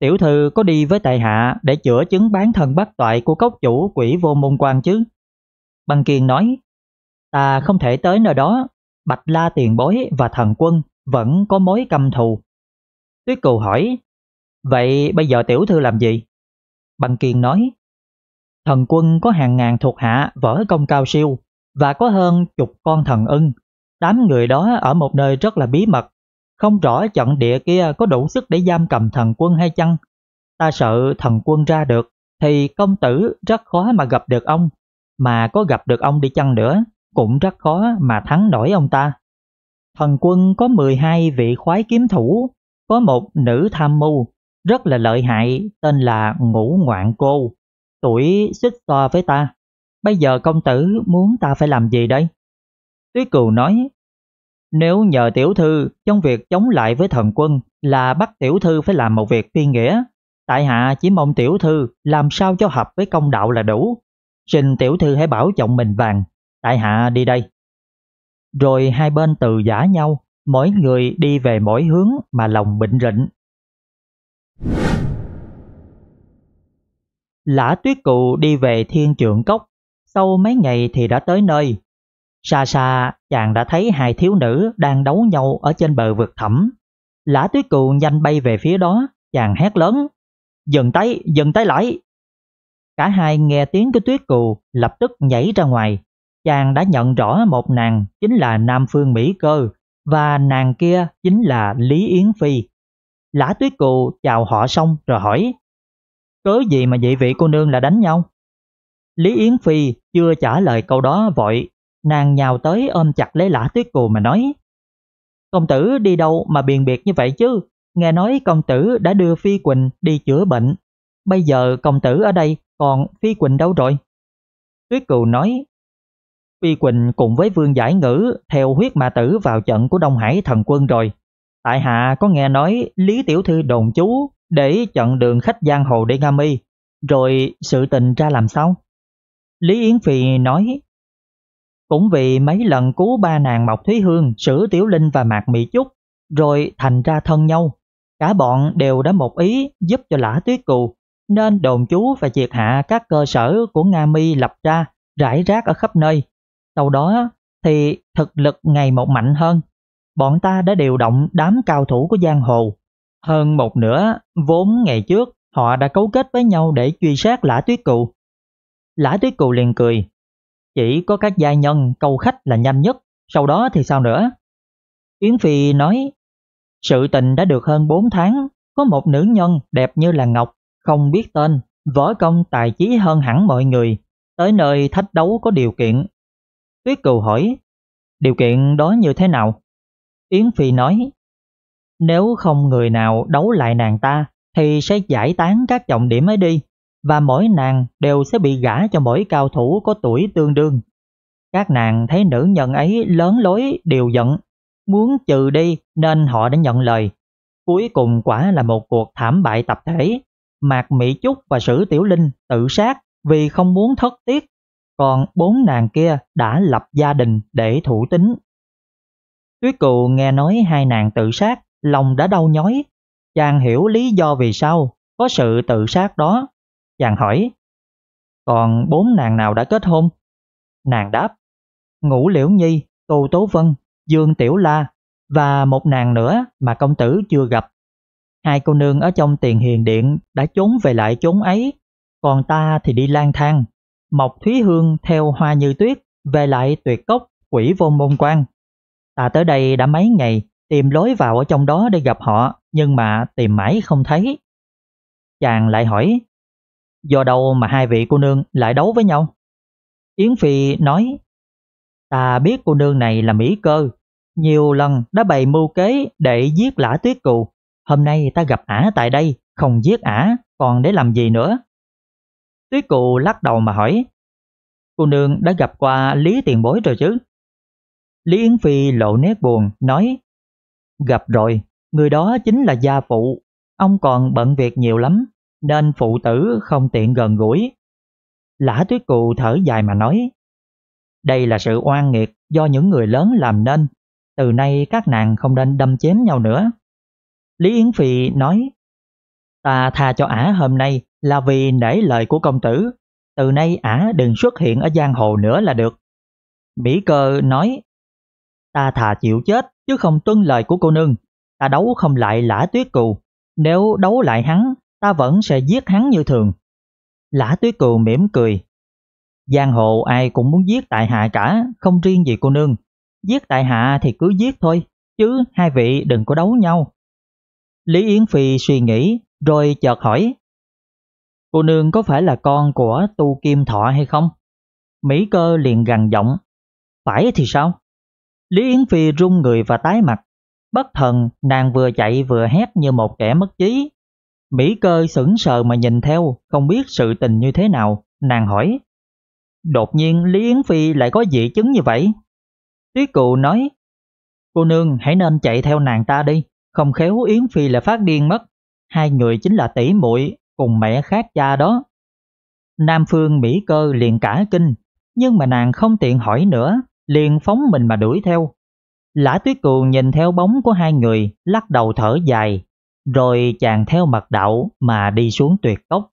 Tiểu thư có đi với tại hạ để chữa chứng bán thân bất toại của cốc chủ quỷ vô môn quan chứ? Băng Kiên nói, ta không thể tới nơi đó, Bạch La tiền bối và thần quân vẫn có mối căm thù. Tuyết Cừu hỏi, Vậy bây giờ tiểu thư làm gì? Bằng kiền nói, thần quân có hàng ngàn thuộc hạ võ công cao siêu và có hơn chục con thần ưng. Đám người đó ở một nơi rất là bí mật, không rõ trận địa kia có đủ sức để giam cầm thần quân hay chăng. Ta sợ thần quân ra được thì công tử rất khó mà gặp được ông, mà có gặp được ông đi chăng nữa cũng rất khó mà thắng nổi ông ta. Thần quân có 12 vị khoái kiếm thủ, có một nữ tham mưu rất là lợi hại tên là Ngũ Ngoạn Cô, tuổi xích to với ta. Bây giờ công tử muốn ta phải làm gì đây? Tuyết Cừu nói, nếu nhờ tiểu thư trong việc chống lại với thần quân là bắt tiểu thư phải làm một việc phi nghĩa, tại hạ chỉ mong tiểu thư làm sao cho hợp với công đạo là đủ. Xin tiểu thư hãy bảo trọng mình vàng, tại hạ đi đây. Rồi hai bên từ giả nhau, mỗi người đi về mỗi hướng mà lòng bệnh rịnh. Lã tuyết cụ đi về thiên trượng cốc, sau mấy ngày thì đã tới nơi. Xa xa, chàng đã thấy hai thiếu nữ đang đấu nhau ở trên bờ vực thẳm. Lã tuyết cụ nhanh bay về phía đó, chàng hét lớn. Dừng tay, dừng tay lại. Cả hai nghe tiếng của tuyết cụ lập tức nhảy ra ngoài. Chàng đã nhận rõ một nàng chính là Nam Phương Mỹ Cơ và nàng kia chính là Lý Yến Phi. Lã tuyết cụ chào họ xong rồi hỏi Cớ gì mà vậy vị cô nương là đánh nhau? Lý Yến Phi chưa trả lời câu đó vội Nàng nhào tới ôm chặt lấy lã tuyết cụ mà nói Công tử đi đâu mà biền biệt như vậy chứ? Nghe nói công tử đã đưa Phi Quỳnh đi chữa bệnh Bây giờ công tử ở đây còn Phi Quỳnh đâu rồi? Tuyết Cừu nói Phi Quỳnh cùng với Vương Giải Ngữ theo huyết ma tử vào trận của Đông Hải thần quân rồi Tại hạ có nghe nói Lý Tiểu Thư đồn chú để chặn đường khách giang hồ để Nga mi, rồi sự tình ra làm sao? Lý Yến Phi nói, cũng vì mấy lần cứu ba nàng Mộc Thúy Hương, Sử Tiểu Linh và Mạc Mỹ Trúc, rồi thành ra thân nhau. Cả bọn đều đã một ý giúp cho lã tuyết cù, nên đồn chú và triệt hạ các cơ sở của Nga mi lập ra, rải rác ở khắp nơi. Sau đó thì thực lực ngày một mạnh hơn, bọn ta đã điều động đám cao thủ của giang hồ. Hơn một nửa, vốn ngày trước họ đã cấu kết với nhau để truy sát Lã Tuyết cừu. Lã Tuyết cừu liền cười, chỉ có các gia nhân câu khách là nhanh nhất, sau đó thì sao nữa? Yến Phi nói, sự tình đã được hơn 4 tháng, có một nữ nhân đẹp như là Ngọc, không biết tên, võ công tài trí hơn hẳn mọi người, tới nơi thách đấu có điều kiện. Tuyết Cừu hỏi, điều kiện đó như thế nào? Yến Phi nói, nếu không người nào đấu lại nàng ta thì sẽ giải tán các trọng điểm ấy đi và mỗi nàng đều sẽ bị gả cho mỗi cao thủ có tuổi tương đương. Các nàng thấy nữ nhân ấy lớn lối đều giận, muốn trừ đi nên họ đã nhận lời. Cuối cùng quả là một cuộc thảm bại tập thể, Mạc Mỹ Trúc và Sử Tiểu Linh tự sát vì không muốn thất tiết, còn bốn nàng kia đã lập gia đình để thủ tính. Tuyết cù nghe nói hai nàng tự sát, lòng đã đau nhói. Chàng hiểu lý do vì sao có sự tự sát đó. Chàng hỏi, còn bốn nàng nào đã kết hôn? Nàng đáp, Ngũ Liễu Nhi, Tô Tố Vân, Dương Tiểu La và một nàng nữa mà công tử chưa gặp. Hai cô nương ở trong tiền hiền điện đã trốn về lại chốn ấy, còn ta thì đi lang thang. Mộc Thúy Hương theo hoa như tuyết về lại tuyệt cốc quỷ vô môn quan. Ta à, tới đây đã mấy ngày, tìm lối vào ở trong đó để gặp họ, nhưng mà tìm mãi không thấy. Chàng lại hỏi, do đâu mà hai vị cô nương lại đấu với nhau? Yến Phi nói, ta biết cô nương này là Mỹ cơ, nhiều lần đã bày mưu kế để giết lã tuyết cù. Hôm nay ta gặp ả tại đây, không giết ả, còn để làm gì nữa? Tuyết cù lắc đầu mà hỏi, cô nương đã gặp qua lý tiền bối rồi chứ? Lý Yến Phi lộ nét buồn, nói Gặp rồi, người đó chính là gia phụ, ông còn bận việc nhiều lắm, nên phụ tử không tiện gần gũi. Lã tuyết cụ thở dài mà nói Đây là sự oan nghiệt do những người lớn làm nên, từ nay các nàng không nên đâm chém nhau nữa. Lý Yến Phi nói Ta tha cho ả hôm nay là vì nể lời của công tử, từ nay ả đừng xuất hiện ở giang hồ nữa là được. Mỹ cơ nói ta thà chịu chết chứ không tuân lời của cô nương, ta đấu không lại lã tuyết cừu. nếu đấu lại hắn, ta vẫn sẽ giết hắn như thường. Lã tuyết cừu mỉm cười, giang hồ ai cũng muốn giết tại hạ cả, không riêng gì cô nương, giết tại hạ thì cứ giết thôi, chứ hai vị đừng có đấu nhau. Lý Yến Phi suy nghĩ, rồi chợt hỏi, cô nương có phải là con của tu kim thọ hay không? Mỹ cơ liền gằn giọng, phải thì sao? Lý Yến Phi run người và tái mặt. Bất thần, nàng vừa chạy vừa hét như một kẻ mất trí. Mỹ cơ sững sờ mà nhìn theo, không biết sự tình như thế nào, nàng hỏi. Đột nhiên Lý Yến Phi lại có dị chứng như vậy. Tuyết cụ nói, cô nương hãy nên chạy theo nàng ta đi, không khéo Yến Phi là phát điên mất. Hai người chính là tỷ muội cùng mẹ khác cha đó. Nam Phương Mỹ cơ liền cả kinh, nhưng mà nàng không tiện hỏi nữa liền phóng mình mà đuổi theo. Lã tuyết Cường nhìn theo bóng của hai người, lắc đầu thở dài, rồi chàng theo mặt đạo mà đi xuống tuyệt cốc.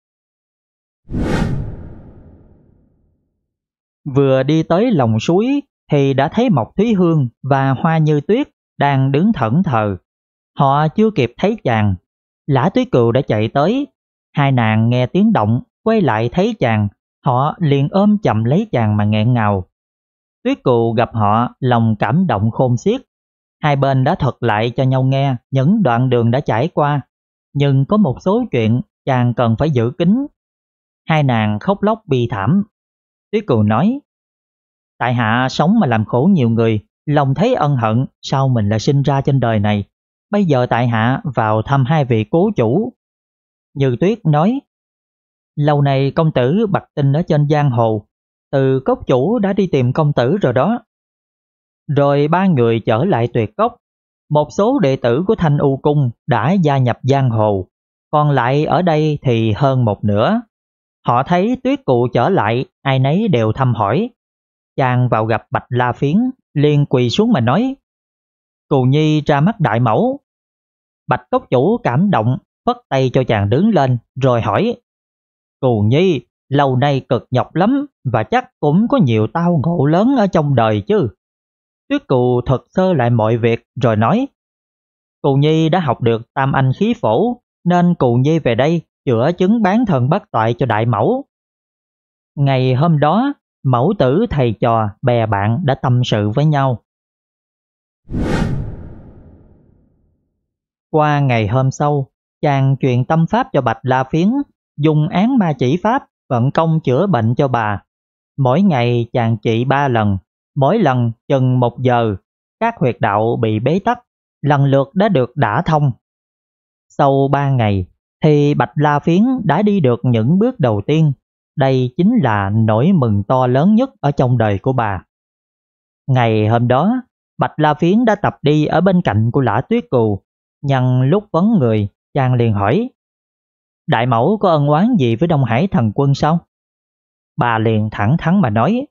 Vừa đi tới lòng suối thì đã thấy Mộc Thúy Hương và Hoa Như Tuyết đang đứng thẫn thờ. Họ chưa kịp thấy chàng, Lã Tuyết Cừu đã chạy tới. Hai nàng nghe tiếng động, quay lại thấy chàng, họ liền ôm chậm lấy chàng mà nghẹn ngào. Tuyết Cụ gặp họ, lòng cảm động khôn xiết. Hai bên đã thuật lại cho nhau nghe những đoạn đường đã trải qua, nhưng có một số chuyện chàng cần phải giữ kín. Hai nàng khóc lóc bi thảm. Tuyết Cụ nói, Tại hạ sống mà làm khổ nhiều người, lòng thấy ân hận sao mình lại sinh ra trên đời này. Bây giờ tại hạ vào thăm hai vị cố chủ. Như Tuyết nói, Lâu nay công tử bạc tinh ở trên giang hồ, từ cốc chủ đã đi tìm công tử rồi đó. Rồi ba người trở lại tuyệt cốc, một số đệ tử của Thanh U Cung đã gia nhập giang hồ, còn lại ở đây thì hơn một nửa. Họ thấy tuyết cụ trở lại, ai nấy đều thăm hỏi. Chàng vào gặp Bạch La Phiến, liền quỳ xuống mà nói, Cù Nhi ra mắt đại mẫu. Bạch Cốc Chủ cảm động, phất tay cho chàng đứng lên, rồi hỏi, Cù Nhi, lâu nay cực nhọc lắm và chắc cũng có nhiều tao ngộ lớn ở trong đời chứ. Tuyết cụ thật sơ lại mọi việc rồi nói. Cụ Nhi đã học được tam anh khí phổ nên cụ Nhi về đây chữa chứng bán thần bắt toại cho đại mẫu. Ngày hôm đó, mẫu tử thầy trò bè bạn đã tâm sự với nhau. Qua ngày hôm sau, chàng truyền tâm pháp cho Bạch La Phiến, dùng án ma chỉ pháp vận công chữa bệnh cho bà. Mỗi ngày chàng trị ba lần, mỗi lần chừng một giờ, các huyệt đạo bị bế tắc, lần lượt đã được đả thông. Sau ba ngày, thì Bạch La Phiến đã đi được những bước đầu tiên. Đây chính là nỗi mừng to lớn nhất ở trong đời của bà. Ngày hôm đó, Bạch La Phiến đã tập đi ở bên cạnh của Lã Tuyết Cù. Nhân lúc vấn người, chàng liền hỏi, Đại mẫu có ân oán gì với Đông Hải thần quân sao? Bà liền thẳng thắn mà nói,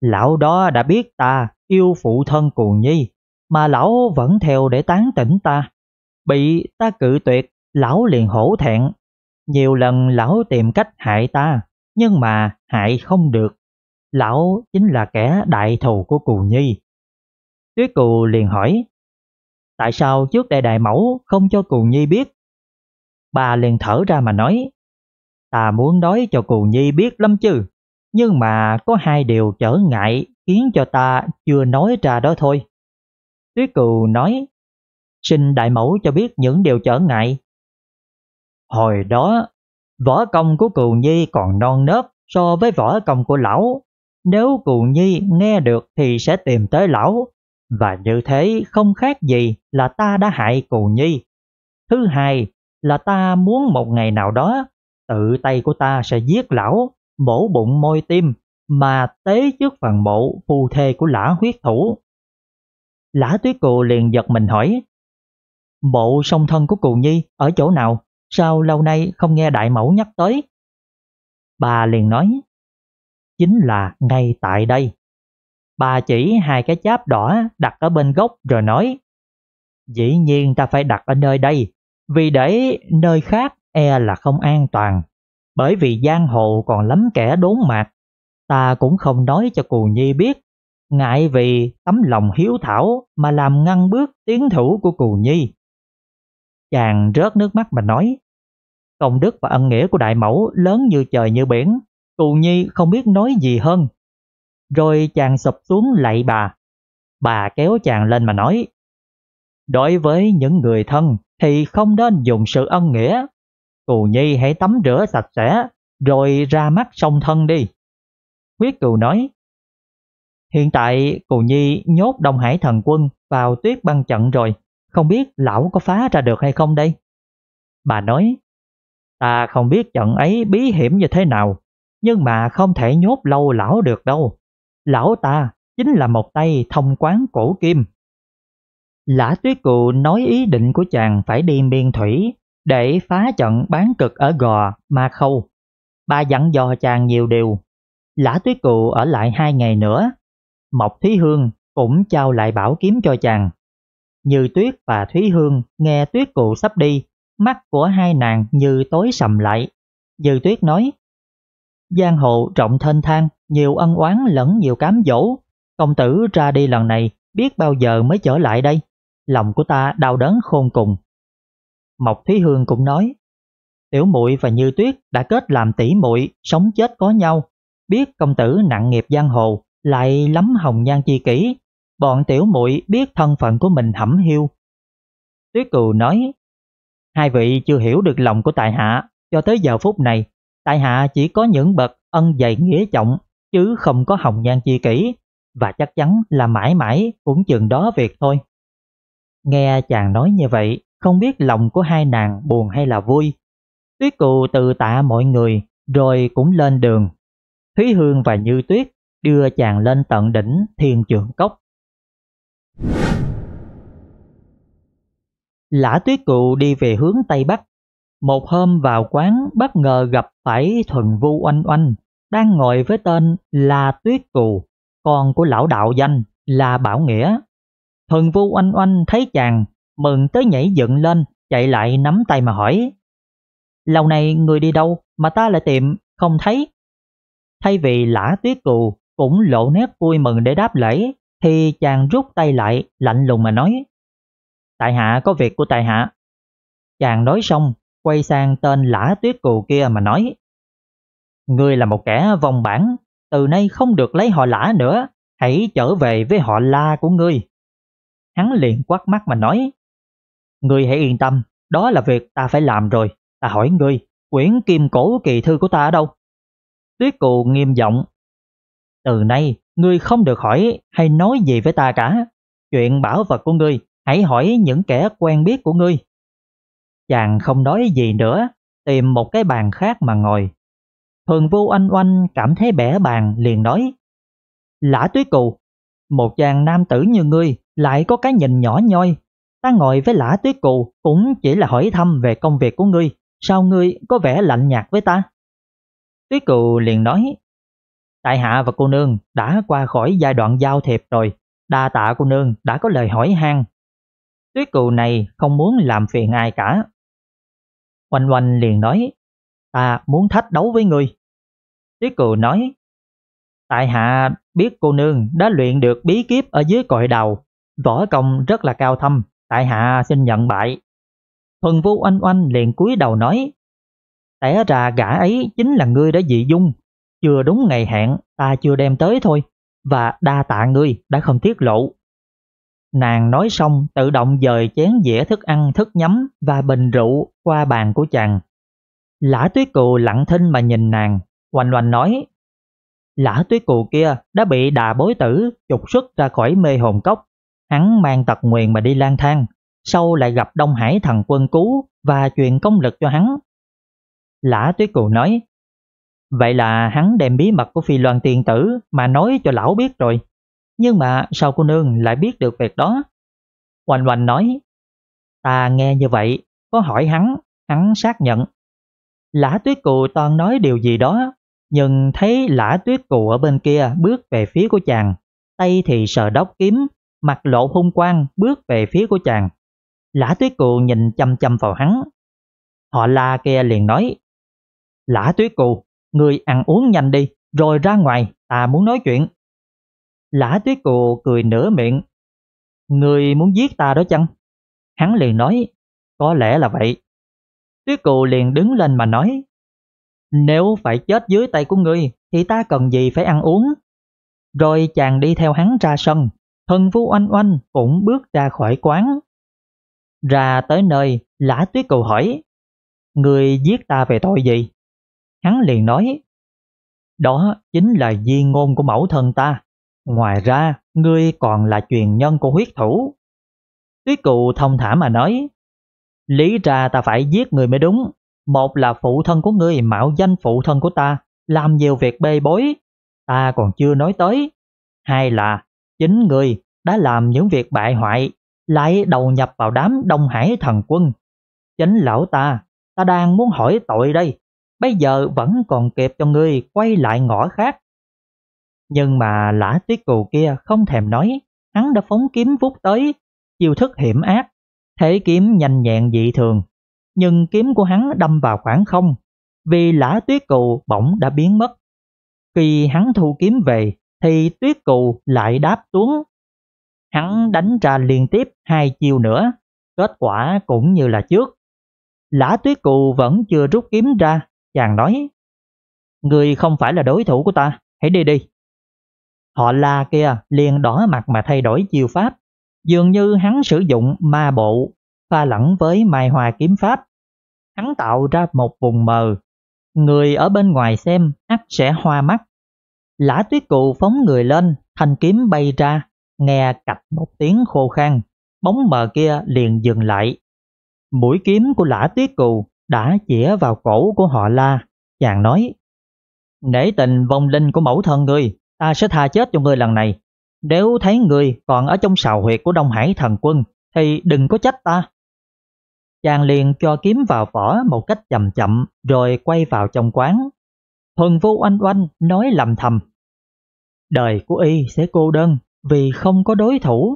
Lão đó đã biết ta yêu phụ thân Cù nhi, mà lão vẫn theo để tán tỉnh ta. Bị ta cự tuyệt, lão liền hổ thẹn. Nhiều lần lão tìm cách hại ta, nhưng mà hại không được. Lão chính là kẻ đại thù của Cù Nhi. Tuyết Cù liền hỏi, tại sao trước đây đại mẫu không cho Cù Nhi biết bà liền thở ra mà nói, ta muốn nói cho Cù Nhi biết lắm chứ, nhưng mà có hai điều trở ngại khiến cho ta chưa nói ra đó thôi. Tuyết Cù nói, xin đại mẫu cho biết những điều trở ngại. Hồi đó, võ công của Cù Nhi còn non nớt so với võ công của lão. Nếu Cù Nhi nghe được thì sẽ tìm tới lão, và như thế không khác gì là ta đã hại Cù Nhi. Thứ hai, là ta muốn một ngày nào đó tự tay của ta sẽ giết lão, bổ bụng môi tim mà tế trước phần mộ phù thê của lã huyết thủ. Lã tuyết cụ liền giật mình hỏi, bộ song thân của cù nhi ở chỗ nào, sao lâu nay không nghe đại mẫu nhắc tới? Bà liền nói, chính là ngay tại đây. Bà chỉ hai cái cháp đỏ đặt ở bên gốc rồi nói, dĩ nhiên ta phải đặt ở nơi đây vì để nơi khác e là không an toàn, bởi vì giang hồ còn lắm kẻ đốn mạc. Ta cũng không nói cho Cù Nhi biết, ngại vì tấm lòng hiếu thảo mà làm ngăn bước tiến thủ của Cù Nhi. Chàng rớt nước mắt mà nói, công đức và ân nghĩa của đại mẫu lớn như trời như biển, Cù Nhi không biết nói gì hơn. Rồi chàng sụp xuống lạy bà, bà kéo chàng lên mà nói, đối với những người thân thì không nên dùng sự ân nghĩa. Cù Nhi hãy tắm rửa sạch sẽ, rồi ra mắt song thân đi. Quyết Cừu nói, hiện tại Cù Nhi nhốt Đông Hải thần quân vào tuyết băng trận rồi, không biết lão có phá ra được hay không đây? Bà nói, ta không biết trận ấy bí hiểm như thế nào, nhưng mà không thể nhốt lâu lão được đâu. Lão ta chính là một tay thông quán cổ kim, Lã tuyết cụ nói ý định của chàng phải đi miên thủy để phá trận bán cực ở gò, ma khâu. Bà dặn dò chàng nhiều điều. Lã tuyết cụ ở lại hai ngày nữa. Mộc Thúy Hương cũng trao lại bảo kiếm cho chàng. Như tuyết và Thúy Hương nghe tuyết cụ sắp đi, mắt của hai nàng như tối sầm lại. Như tuyết nói, Giang hồ rộng thênh thang, nhiều ân oán lẫn nhiều cám dỗ. Công tử ra đi lần này, biết bao giờ mới trở lại đây. Lòng của ta đau đớn khôn cùng. Mộc Thí Hương cũng nói, Tiểu muội và Như Tuyết đã kết làm tỷ muội, sống chết có nhau, biết công tử nặng nghiệp giang hồ, lại lắm hồng nhan chi kỷ, bọn tiểu muội biết thân phận của mình hẩm hiu. Tuyết Cừu nói, hai vị chưa hiểu được lòng của tài hạ, cho tới giờ phút này, tài hạ chỉ có những bậc ân dạy nghĩa trọng, chứ không có hồng nhan chi kỷ, và chắc chắn là mãi mãi cũng chừng đó việc thôi. Nghe chàng nói như vậy, không biết lòng của hai nàng buồn hay là vui. Tuyết cụ tự tạ mọi người, rồi cũng lên đường. Thúy Hương và Như Tuyết đưa chàng lên tận đỉnh thiên trường cốc. Lã tuyết cụ đi về hướng Tây Bắc. Một hôm vào quán bất ngờ gặp phải Thuần Vu Oanh Oanh, đang ngồi với tên là Tuyết Cụ, con của lão đạo danh là Bảo Nghĩa Hừng vu oanh oanh thấy chàng, mừng tới nhảy dựng lên, chạy lại nắm tay mà hỏi. Lâu này người đi đâu mà ta lại tìm, không thấy. Thay vì lã tuyết cù cũng lộ nét vui mừng để đáp lễ, thì chàng rút tay lại, lạnh lùng mà nói. Tại hạ có việc của tại hạ. Chàng nói xong, quay sang tên lã tuyết cù kia mà nói. Ngươi là một kẻ vòng bản, từ nay không được lấy họ lã nữa, hãy trở về với họ la của ngươi. Hắn liền quát mắt mà nói, Ngươi hãy yên tâm, đó là việc ta phải làm rồi. Ta hỏi ngươi, quyển kim cổ kỳ thư của ta ở đâu? Tuyết cụ nghiêm giọng, Từ nay, ngươi không được hỏi hay nói gì với ta cả. Chuyện bảo vật của ngươi, hãy hỏi những kẻ quen biết của ngươi. Chàng không nói gì nữa, tìm một cái bàn khác mà ngồi. Thường Vu anh oanh cảm thấy bẻ bàn liền nói. Lã tuyết cù, một chàng nam tử như ngươi lại có cái nhìn nhỏ nhoi. Ta ngồi với lã tuyết cụ cũng chỉ là hỏi thăm về công việc của ngươi, sao ngươi có vẻ lạnh nhạt với ta? Tuyết cụ liền nói, Tại hạ và cô nương đã qua khỏi giai đoạn giao thiệp rồi, đa tạ cô nương đã có lời hỏi han. Tuyết cụ này không muốn làm phiền ai cả. Oanh oanh liền nói, ta muốn thách đấu với ngươi. Tuyết cụ nói, tại hạ biết cô nương đã luyện được bí kíp ở dưới cội đầu, Võ công rất là cao thâm, tại hạ xin nhận bại. Thuần Vũ Anh Oanh liền cúi đầu nói, Tẻ ra gã ấy chính là ngươi đã dị dung, chưa đúng ngày hẹn ta chưa đem tới thôi, và đa tạ ngươi đã không tiết lộ. Nàng nói xong tự động dời chén dĩa thức ăn thức nhắm và bình rượu qua bàn của chàng. Lã tuyết cụ lặng thinh mà nhìn nàng, oanh oanh nói, Lã tuyết cụ kia đã bị đà bối tử trục xuất ra khỏi mê hồn cốc. Hắn mang tật nguyền mà đi lang thang, sau lại gặp Đông Hải thần quân cứu và truyền công lực cho hắn. Lã tuyết cù nói, vậy là hắn đem bí mật của phi loan tiền tử mà nói cho lão biết rồi. Nhưng mà sao cô nương lại biết được việc đó? hoành hoành nói, ta nghe như vậy, có hỏi hắn, hắn xác nhận. Lã tuyết cù toàn nói điều gì đó, nhưng thấy lã tuyết cù ở bên kia bước về phía của chàng, tay thì sờ đốc kiếm, mặt lộ hung quang bước về phía của chàng. Lã tuyết cù nhìn chăm chăm vào hắn. Họ la kia liền nói, Lã tuyết cù, người ăn uống nhanh đi, rồi ra ngoài, ta muốn nói chuyện. Lã tuyết cù cười nửa miệng, Người muốn giết ta đó chăng? Hắn liền nói, có lẽ là vậy. Tuyết cù liền đứng lên mà nói, nếu phải chết dưới tay của ngươi thì ta cần gì phải ăn uống. Rồi chàng đi theo hắn ra sân, Hân Vũ Oanh Oanh cũng bước ra khỏi quán. Ra tới nơi, Lã Tuyết cầu hỏi, Người giết ta về tội gì? Hắn liền nói, Đó chính là di ngôn của mẫu thân ta. Ngoài ra, ngươi còn là truyền nhân của huyết thủ. Tuyết cụ thông thả mà nói, Lý ra ta phải giết người mới đúng. Một là phụ thân của ngươi mạo danh phụ thân của ta, làm nhiều việc bê bối, ta còn chưa nói tới. Hai là chính người đã làm những việc bại hoại, lại đầu nhập vào đám Đông Hải thần quân. Chính lão ta, ta đang muốn hỏi tội đây, bây giờ vẫn còn kịp cho ngươi quay lại ngõ khác. Nhưng mà lã tuyết cù kia không thèm nói, hắn đã phóng kiếm vút tới, chiêu thức hiểm ác, thế kiếm nhanh nhẹn dị thường. Nhưng kiếm của hắn đâm vào khoảng không, vì lã tuyết cù bỗng đã biến mất. Khi hắn thu kiếm về, thì tuyết cù lại đáp xuống. Hắn đánh ra liên tiếp hai chiêu nữa, kết quả cũng như là trước. Lã tuyết cù vẫn chưa rút kiếm ra, chàng nói, Người không phải là đối thủ của ta, hãy đi đi. Họ la kia liền đỏ mặt mà thay đổi chiêu pháp, dường như hắn sử dụng ma bộ, pha lẫn với mai hòa kiếm pháp. Hắn tạo ra một vùng mờ, người ở bên ngoài xem ắt sẽ hoa mắt Lã tuyết cụ phóng người lên, thanh kiếm bay ra, nghe cạch một tiếng khô khan, bóng mờ kia liền dừng lại. Mũi kiếm của lã tuyết cụ đã chĩa vào cổ của họ la, chàng nói Nể tình vong linh của mẫu thân ngươi, ta sẽ tha chết cho ngươi lần này. Nếu thấy ngươi còn ở trong sào huyệt của Đông Hải thần quân, thì đừng có trách ta. Chàng liền cho kiếm vào vỏ một cách chậm chậm rồi quay vào trong quán. Thuần vô Anh oanh nói lầm thầm đời của y sẽ cô đơn vì không có đối thủ.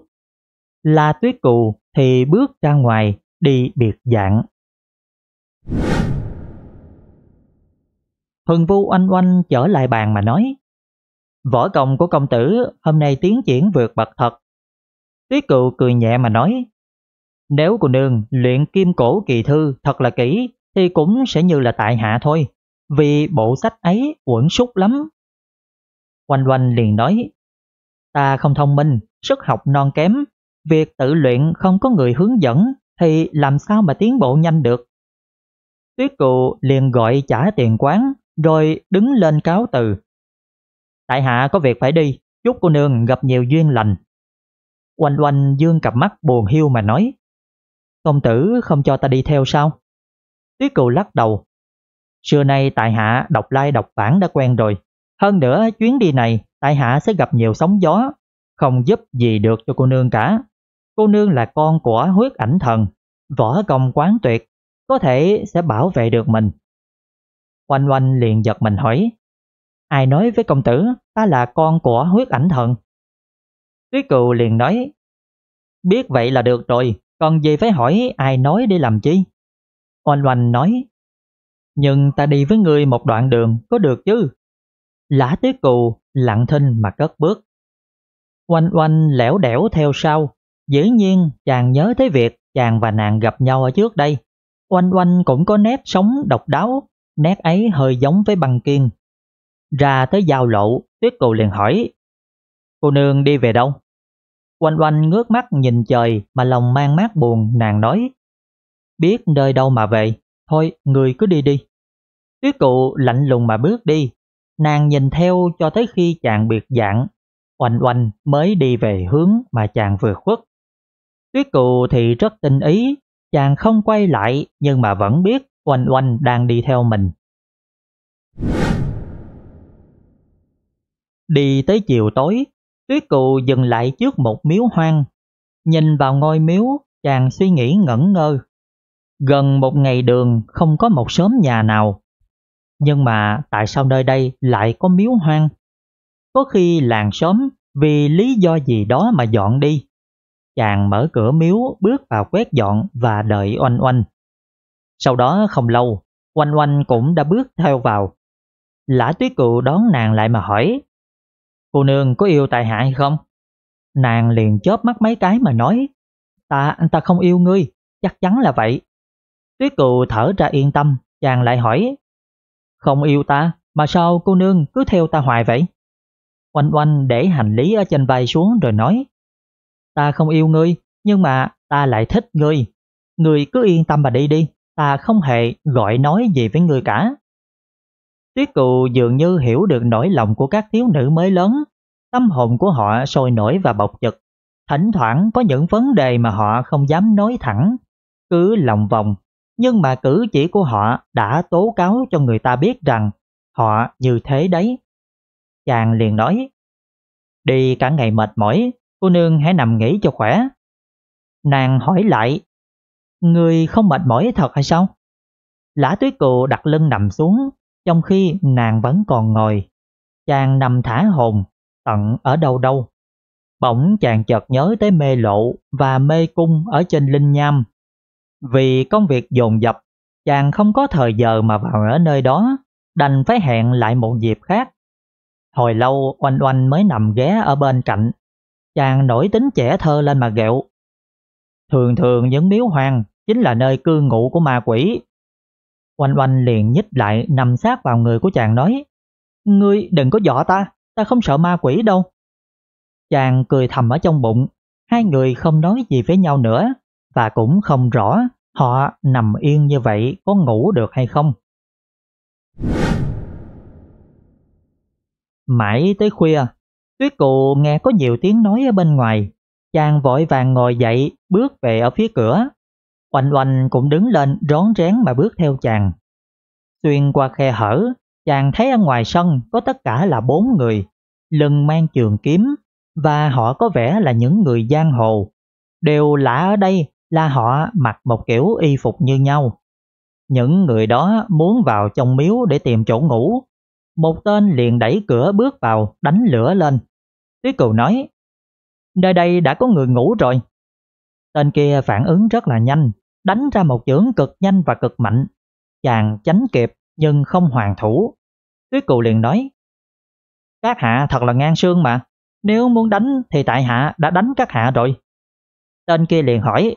La tuyết cù thì bước ra ngoài đi biệt dạng. Hừng vu oanh oanh trở lại bàn mà nói Võ công của công tử hôm nay tiến triển vượt bậc thật. Tuyết cựu cười nhẹ mà nói Nếu cô nương luyện kim cổ kỳ thư thật là kỹ thì cũng sẽ như là tại hạ thôi vì bộ sách ấy uẩn súc lắm. Oanh Oanh liền nói, ta không thông minh, sức học non kém, việc tự luyện không có người hướng dẫn thì làm sao mà tiến bộ nhanh được. Tuyết cụ liền gọi trả tiền quán rồi đứng lên cáo từ. Tại hạ có việc phải đi, chúc cô nương gặp nhiều duyên lành. Oanh oanh dương cặp mắt buồn hiu mà nói, công tử không cho ta đi theo sao? Tuyết cụ lắc đầu, xưa nay tại hạ đọc lai like, đọc bản đã quen rồi, hơn nữa chuyến đi này tại hạ sẽ gặp nhiều sóng gió, không giúp gì được cho cô nương cả. Cô nương là con của huyết ảnh thần, võ công quán tuyệt, có thể sẽ bảo vệ được mình. Oanh oanh liền giật mình hỏi, ai nói với công tử ta là con của huyết ảnh thần? Tuyết cừu liền nói, biết vậy là được rồi, còn gì phải hỏi ai nói đi làm chi? Oanh oanh nói, nhưng ta đi với ngươi một đoạn đường có được chứ? Lã Tiết Cù lặng thinh mà cất bước. Oanh oanh lẻo đẻo theo sau, dĩ nhiên chàng nhớ tới việc chàng và nàng gặp nhau ở trước đây. Oanh oanh cũng có nét sống độc đáo, nét ấy hơi giống với băng kiên. Ra tới giao lộ, Tuyết Cù liền hỏi, cô nương đi về đâu? Oanh oanh ngước mắt nhìn trời mà lòng mang mát buồn, nàng nói, biết nơi đâu mà về, thôi người cứ đi đi. Tuyết cụ lạnh lùng mà bước đi, Nàng nhìn theo cho tới khi chàng biệt dạng, oanh oanh mới đi về hướng mà chàng vừa khuất. Tuyết cù thì rất tinh ý, chàng không quay lại nhưng mà vẫn biết oanh oanh đang đi theo mình. Đi tới chiều tối, tuyết cù dừng lại trước một miếu hoang. Nhìn vào ngôi miếu, chàng suy nghĩ ngẩn ngơ. Gần một ngày đường không có một sớm nhà nào, nhưng mà tại sao nơi đây lại có miếu hoang? Có khi làng xóm vì lý do gì đó mà dọn đi. Chàng mở cửa miếu bước vào quét dọn và đợi oanh oanh. Sau đó không lâu, oanh oanh cũng đã bước theo vào. Lã tuyết cựu đón nàng lại mà hỏi, cô nương có yêu tài hại không? Nàng liền chớp mắt mấy cái mà nói, ta, ta không yêu ngươi, chắc chắn là vậy. Tuyết cựu thở ra yên tâm, chàng lại hỏi, không yêu ta, mà sao cô nương cứ theo ta hoài vậy? Oanh oanh để hành lý ở trên vai xuống rồi nói Ta không yêu ngươi, nhưng mà ta lại thích ngươi. Ngươi cứ yên tâm mà đi đi, ta không hề gọi nói gì với ngươi cả. Tuyết cù dường như hiểu được nỗi lòng của các thiếu nữ mới lớn, tâm hồn của họ sôi nổi và bộc trực. Thỉnh thoảng có những vấn đề mà họ không dám nói thẳng, cứ lòng vòng nhưng mà cử chỉ của họ đã tố cáo cho người ta biết rằng họ như thế đấy. Chàng liền nói, đi cả ngày mệt mỏi, cô nương hãy nằm nghỉ cho khỏe. Nàng hỏi lại, người không mệt mỏi thật hay sao? Lã tuyết cụ đặt lưng nằm xuống, trong khi nàng vẫn còn ngồi. Chàng nằm thả hồn, tận ở đâu đâu. Bỗng chàng chợt nhớ tới mê lộ và mê cung ở trên linh nham vì công việc dồn dập, chàng không có thời giờ mà vào ở nơi đó, đành phải hẹn lại một dịp khác. Hồi lâu oanh oanh mới nằm ghé ở bên cạnh, chàng nổi tính trẻ thơ lên mà ghẹo. Thường thường những miếu hoang chính là nơi cư ngụ của ma quỷ. Oanh oanh liền nhích lại nằm sát vào người của chàng nói, Ngươi đừng có dọa ta, ta không sợ ma quỷ đâu. Chàng cười thầm ở trong bụng, hai người không nói gì với nhau nữa và cũng không rõ Họ nằm yên như vậy có ngủ được hay không? Mãi tới khuya, tuyết cụ nghe có nhiều tiếng nói ở bên ngoài. Chàng vội vàng ngồi dậy, bước về ở phía cửa. Oanh oanh cũng đứng lên rón rén mà bước theo chàng. Xuyên qua khe hở, chàng thấy ở ngoài sân có tất cả là bốn người, lưng mang trường kiếm, và họ có vẻ là những người giang hồ. đều lạ ở đây là họ mặc một kiểu y phục như nhau. Những người đó muốn vào trong miếu để tìm chỗ ngủ. Một tên liền đẩy cửa bước vào đánh lửa lên. Tuyết cừu nói, nơi đây đã có người ngủ rồi. Tên kia phản ứng rất là nhanh, đánh ra một chưởng cực nhanh và cực mạnh. Chàng tránh kịp nhưng không hoàn thủ. Tuyết cừu liền nói, các hạ thật là ngang xương mà, nếu muốn đánh thì tại hạ đã đánh các hạ rồi. Tên kia liền hỏi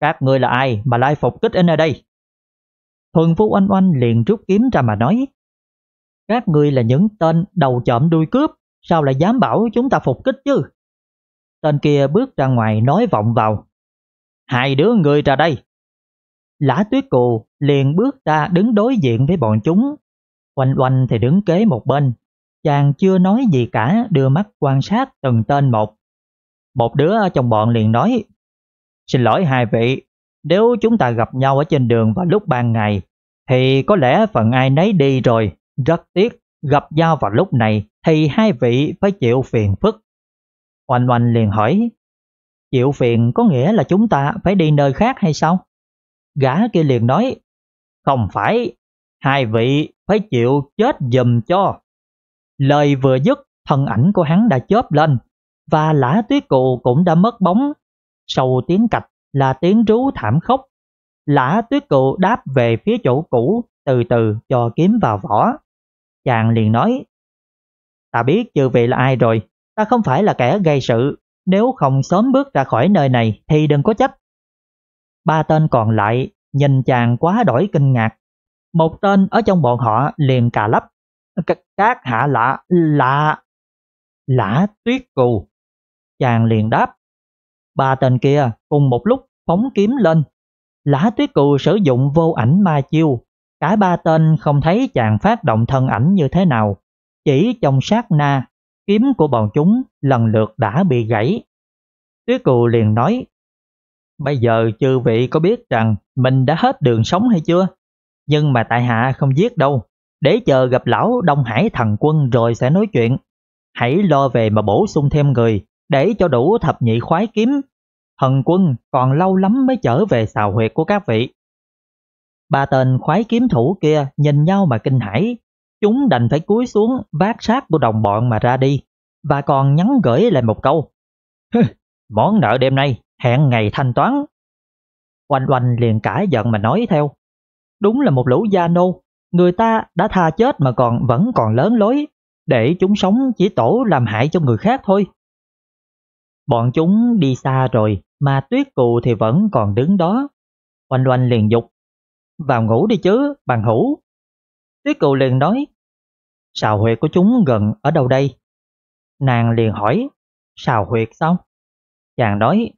các ngươi là ai mà lại phục kích anh ở đây? Thuần Phú Oanh Oanh liền rút kiếm ra mà nói. Các ngươi là những tên đầu chậm đuôi cướp, sao lại dám bảo chúng ta phục kích chứ? Tên kia bước ra ngoài nói vọng vào. Hai đứa người ra đây. Lã tuyết cù liền bước ra đứng đối diện với bọn chúng. Oanh oanh thì đứng kế một bên. Chàng chưa nói gì cả đưa mắt quan sát từng tên một. Một đứa trong bọn liền nói Xin lỗi hai vị, nếu chúng ta gặp nhau ở trên đường vào lúc ban ngày, thì có lẽ phần ai nấy đi rồi, rất tiếc, gặp nhau vào lúc này thì hai vị phải chịu phiền phức. Oanh Oanh liền hỏi, chịu phiền có nghĩa là chúng ta phải đi nơi khác hay sao? Gã kia liền nói, không phải, hai vị phải chịu chết dùm cho. Lời vừa dứt, thân ảnh của hắn đã chớp lên, và lã tuyết cụ cũng đã mất bóng sau tiếng cạch là tiếng rú thảm khốc. Lã tuyết cự đáp về phía chỗ cũ, từ từ cho kiếm vào vỏ. Chàng liền nói, ta biết chư vị là ai rồi, ta không phải là kẻ gây sự, nếu không sớm bước ra khỏi nơi này thì đừng có trách. Ba tên còn lại nhìn chàng quá đổi kinh ngạc. Một tên ở trong bọn họ liền cà lấp. các hạ lạ, lạ, lạ tuyết cù. Chàng liền đáp. Ba tên kia cùng một lúc phóng kiếm lên. Lã tuyết cừu sử dụng vô ảnh ma chiêu. Cả ba tên không thấy chàng phát động thân ảnh như thế nào. Chỉ trong sát na, kiếm của bọn chúng lần lượt đã bị gãy. Tuyết cừu liền nói, Bây giờ chư vị có biết rằng mình đã hết đường sống hay chưa? Nhưng mà tại hạ không giết đâu, để chờ gặp lão Đông Hải thần quân rồi sẽ nói chuyện. Hãy lo về mà bổ sung thêm người, để cho đủ thập nhị khoái kiếm, thần quân còn lâu lắm mới trở về xào huyệt của các vị. Ba tên khoái kiếm thủ kia nhìn nhau mà kinh hãi, chúng đành phải cúi xuống vác sát của đồng bọn mà ra đi, và còn nhắn gửi lại một câu. Món nợ đêm nay, hẹn ngày thanh toán. Oanh oanh liền cãi giận mà nói theo. Đúng là một lũ gia nô, người ta đã tha chết mà còn vẫn còn lớn lối, để chúng sống chỉ tổ làm hại cho người khác thôi. Bọn chúng đi xa rồi mà tuyết cụ thì vẫn còn đứng đó. Oanh oanh liền dục. Vào ngủ đi chứ, bằng hữu. Tuyết cụ liền nói. Sào huyệt của chúng gần ở đâu đây? Nàng liền hỏi. Sào huyệt sao? Chàng nói.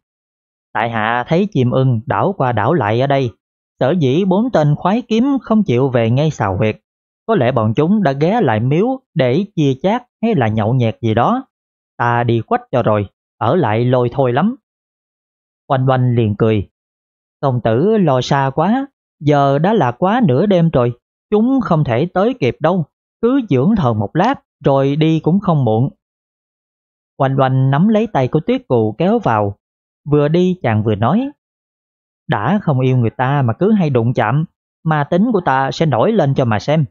Tại hạ thấy chim ưng đảo qua đảo lại ở đây. Sở dĩ bốn tên khoái kiếm không chịu về ngay sào huyệt. Có lẽ bọn chúng đã ghé lại miếu để chia chác hay là nhậu nhẹt gì đó. Ta đi quách cho rồi ở lại lôi thôi lắm. Oanh oanh liền cười. Công tử lo xa quá, giờ đã là quá nửa đêm rồi, chúng không thể tới kịp đâu, cứ dưỡng thần một lát rồi đi cũng không muộn. Oanh oanh nắm lấy tay của tuyết cụ kéo vào, vừa đi chàng vừa nói. Đã không yêu người ta mà cứ hay đụng chạm, mà tính của ta sẽ nổi lên cho mà xem.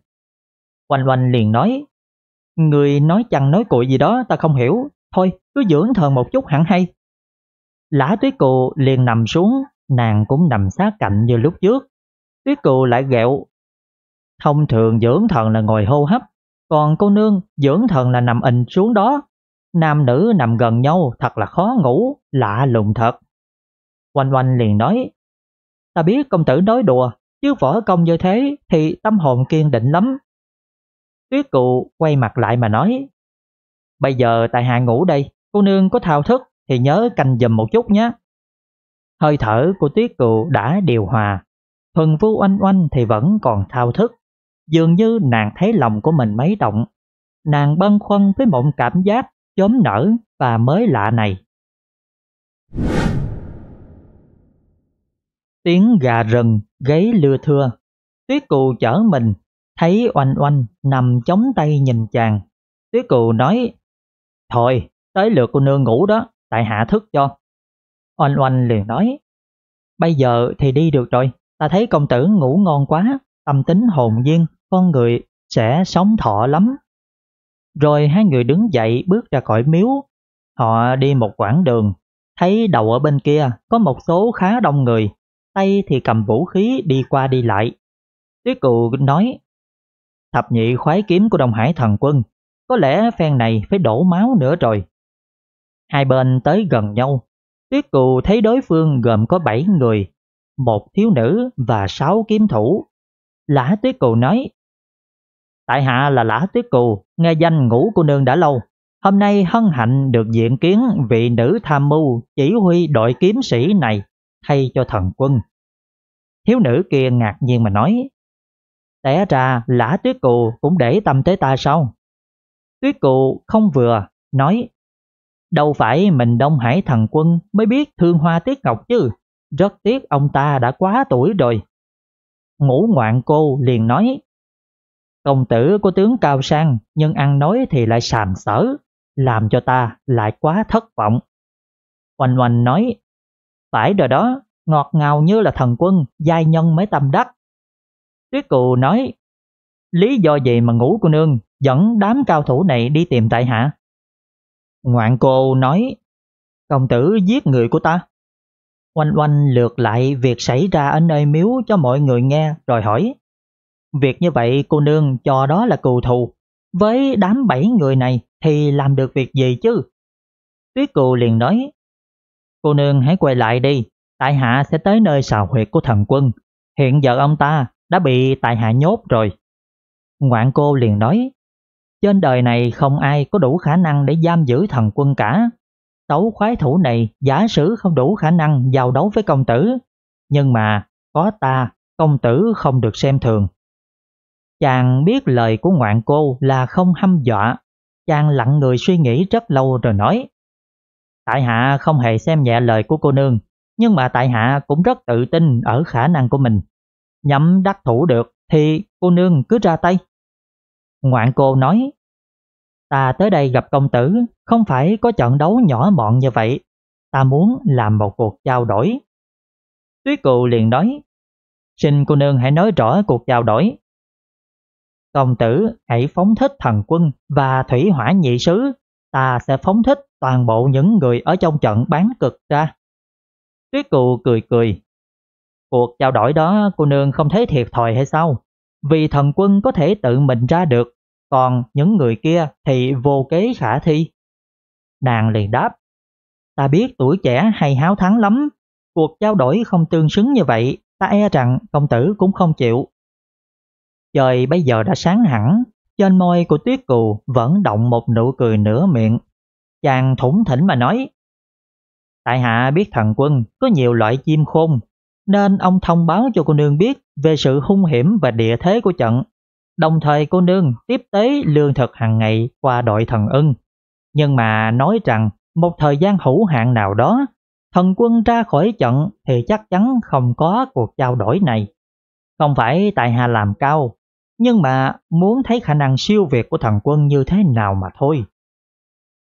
Oanh oanh liền nói, người nói chăng nói cội gì đó ta không hiểu, thôi cứ dưỡng thần một chút hẳn hay. Lã tuyết cụ liền nằm xuống, nàng cũng nằm sát cạnh như lúc trước. Tuyết cụ lại ghẹo. Thông thường dưỡng thần là ngồi hô hấp, còn cô nương dưỡng thần là nằm ịnh xuống đó. Nam nữ nằm gần nhau thật là khó ngủ, lạ lùng thật. Oanh oanh liền nói, ta biết công tử nói đùa, chứ võ công như thế thì tâm hồn kiên định lắm. Tuyết cụ quay mặt lại mà nói, bây giờ tại hạ ngủ đây, Cô nương có thao thức thì nhớ canh dùm một chút nhé. Hơi thở của tuyết Cừu đã điều hòa, thuần vu oanh oanh thì vẫn còn thao thức. Dường như nàng thấy lòng của mình mấy động, nàng băn khoăn với một cảm giác chóm nở và mới lạ này. Tiếng gà rừng gáy lưa thưa, tuyết Cừu chở mình, thấy oanh oanh nằm chống tay nhìn chàng. Tuyết Cừu nói, Thôi, Tới lượt cô nương ngủ đó, tại hạ thức cho. Oanh oanh liền nói, bây giờ thì đi được rồi, ta thấy công tử ngủ ngon quá, tâm tính hồn nhiên, con người sẽ sống thọ lắm. Rồi hai người đứng dậy bước ra khỏi miếu, họ đi một quãng đường, thấy đầu ở bên kia có một số khá đông người, tay thì cầm vũ khí đi qua đi lại. Tuyết cụ nói, thập nhị khoái kiếm của Đông Hải thần quân, có lẽ phen này phải đổ máu nữa rồi, Hai bên tới gần nhau. Tuyết cù thấy đối phương gồm có 7 người, một thiếu nữ và 6 kiếm thủ. Lã tuyết cù nói, Tại hạ là Lã Tuyết Cù, nghe danh ngũ cô nương đã lâu. Hôm nay hân hạnh được diện kiến vị nữ tham mưu chỉ huy đội kiếm sĩ này thay cho thần quân. Thiếu nữ kia ngạc nhiên mà nói, Tẻ ra Lã Tuyết Cù cũng để tâm tới ta sao? Tuyết Cù không vừa, nói, Đâu phải mình Đông Hải thần quân mới biết thương hoa tiết ngọc chứ, rất tiếc ông ta đã quá tuổi rồi. Ngũ ngoạn cô liền nói, công tử của tướng cao sang nhưng ăn nói thì lại sàm sở, làm cho ta lại quá thất vọng. Oanh oanh nói, phải rồi đó, ngọt ngào như là thần quân, giai nhân mới tâm đắc. Tuyết cụ nói, lý do gì mà ngũ cô nương dẫn đám cao thủ này đi tìm tại hạ? Ngoạn cô nói, công tử giết người của ta. Oanh oanh lượt lại việc xảy ra ở nơi miếu cho mọi người nghe rồi hỏi. Việc như vậy cô nương cho đó là cừu thù. Với đám bảy người này thì làm được việc gì chứ? Tuyết cù liền nói, cô nương hãy quay lại đi, tại hạ sẽ tới nơi xào huyệt của thần quân. Hiện giờ ông ta đã bị tại hạ nhốt rồi. Ngoạn cô liền nói, trên đời này không ai có đủ khả năng để giam giữ thần quân cả. Tấu khoái thủ này giả sử không đủ khả năng giao đấu với công tử. Nhưng mà có ta, công tử không được xem thường. Chàng biết lời của ngoạn cô là không hâm dọa. Chàng lặng người suy nghĩ rất lâu rồi nói. Tại hạ không hề xem nhẹ lời của cô nương, nhưng mà tại hạ cũng rất tự tin ở khả năng của mình. Nhắm đắc thủ được thì cô nương cứ ra tay. Ngoạn cô nói Ta tới đây gặp công tử không phải có trận đấu nhỏ mọn như vậy. Ta muốn làm một cuộc trao đổi. Tuyết cụ liền nói Xin cô nương hãy nói rõ cuộc trao đổi. Công tử hãy phóng thích thần quân và thủy hỏa nhị sứ. Ta sẽ phóng thích toàn bộ những người ở trong trận bán cực ra. Tuyết cụ cười cười. Cuộc trao đổi đó cô nương không thấy thiệt thòi hay sao? vì thần quân có thể tự mình ra được, còn những người kia thì vô kế khả thi. Nàng liền đáp, ta biết tuổi trẻ hay háo thắng lắm, cuộc trao đổi không tương xứng như vậy, ta e rằng công tử cũng không chịu. Trời bây giờ đã sáng hẳn, trên môi của tuyết cù vẫn động một nụ cười nửa miệng. Chàng thủng thỉnh mà nói, Tại hạ biết thần quân có nhiều loại chim khôn, nên ông thông báo cho cô nương biết về sự hung hiểm và địa thế của trận. Đồng thời cô nương tiếp tế lương thực hàng ngày qua đội thần ưng. Nhưng mà nói rằng một thời gian hữu hạn nào đó, thần quân ra khỏi trận thì chắc chắn không có cuộc trao đổi này. Không phải tại hạ làm cao, nhưng mà muốn thấy khả năng siêu việt của thần quân như thế nào mà thôi.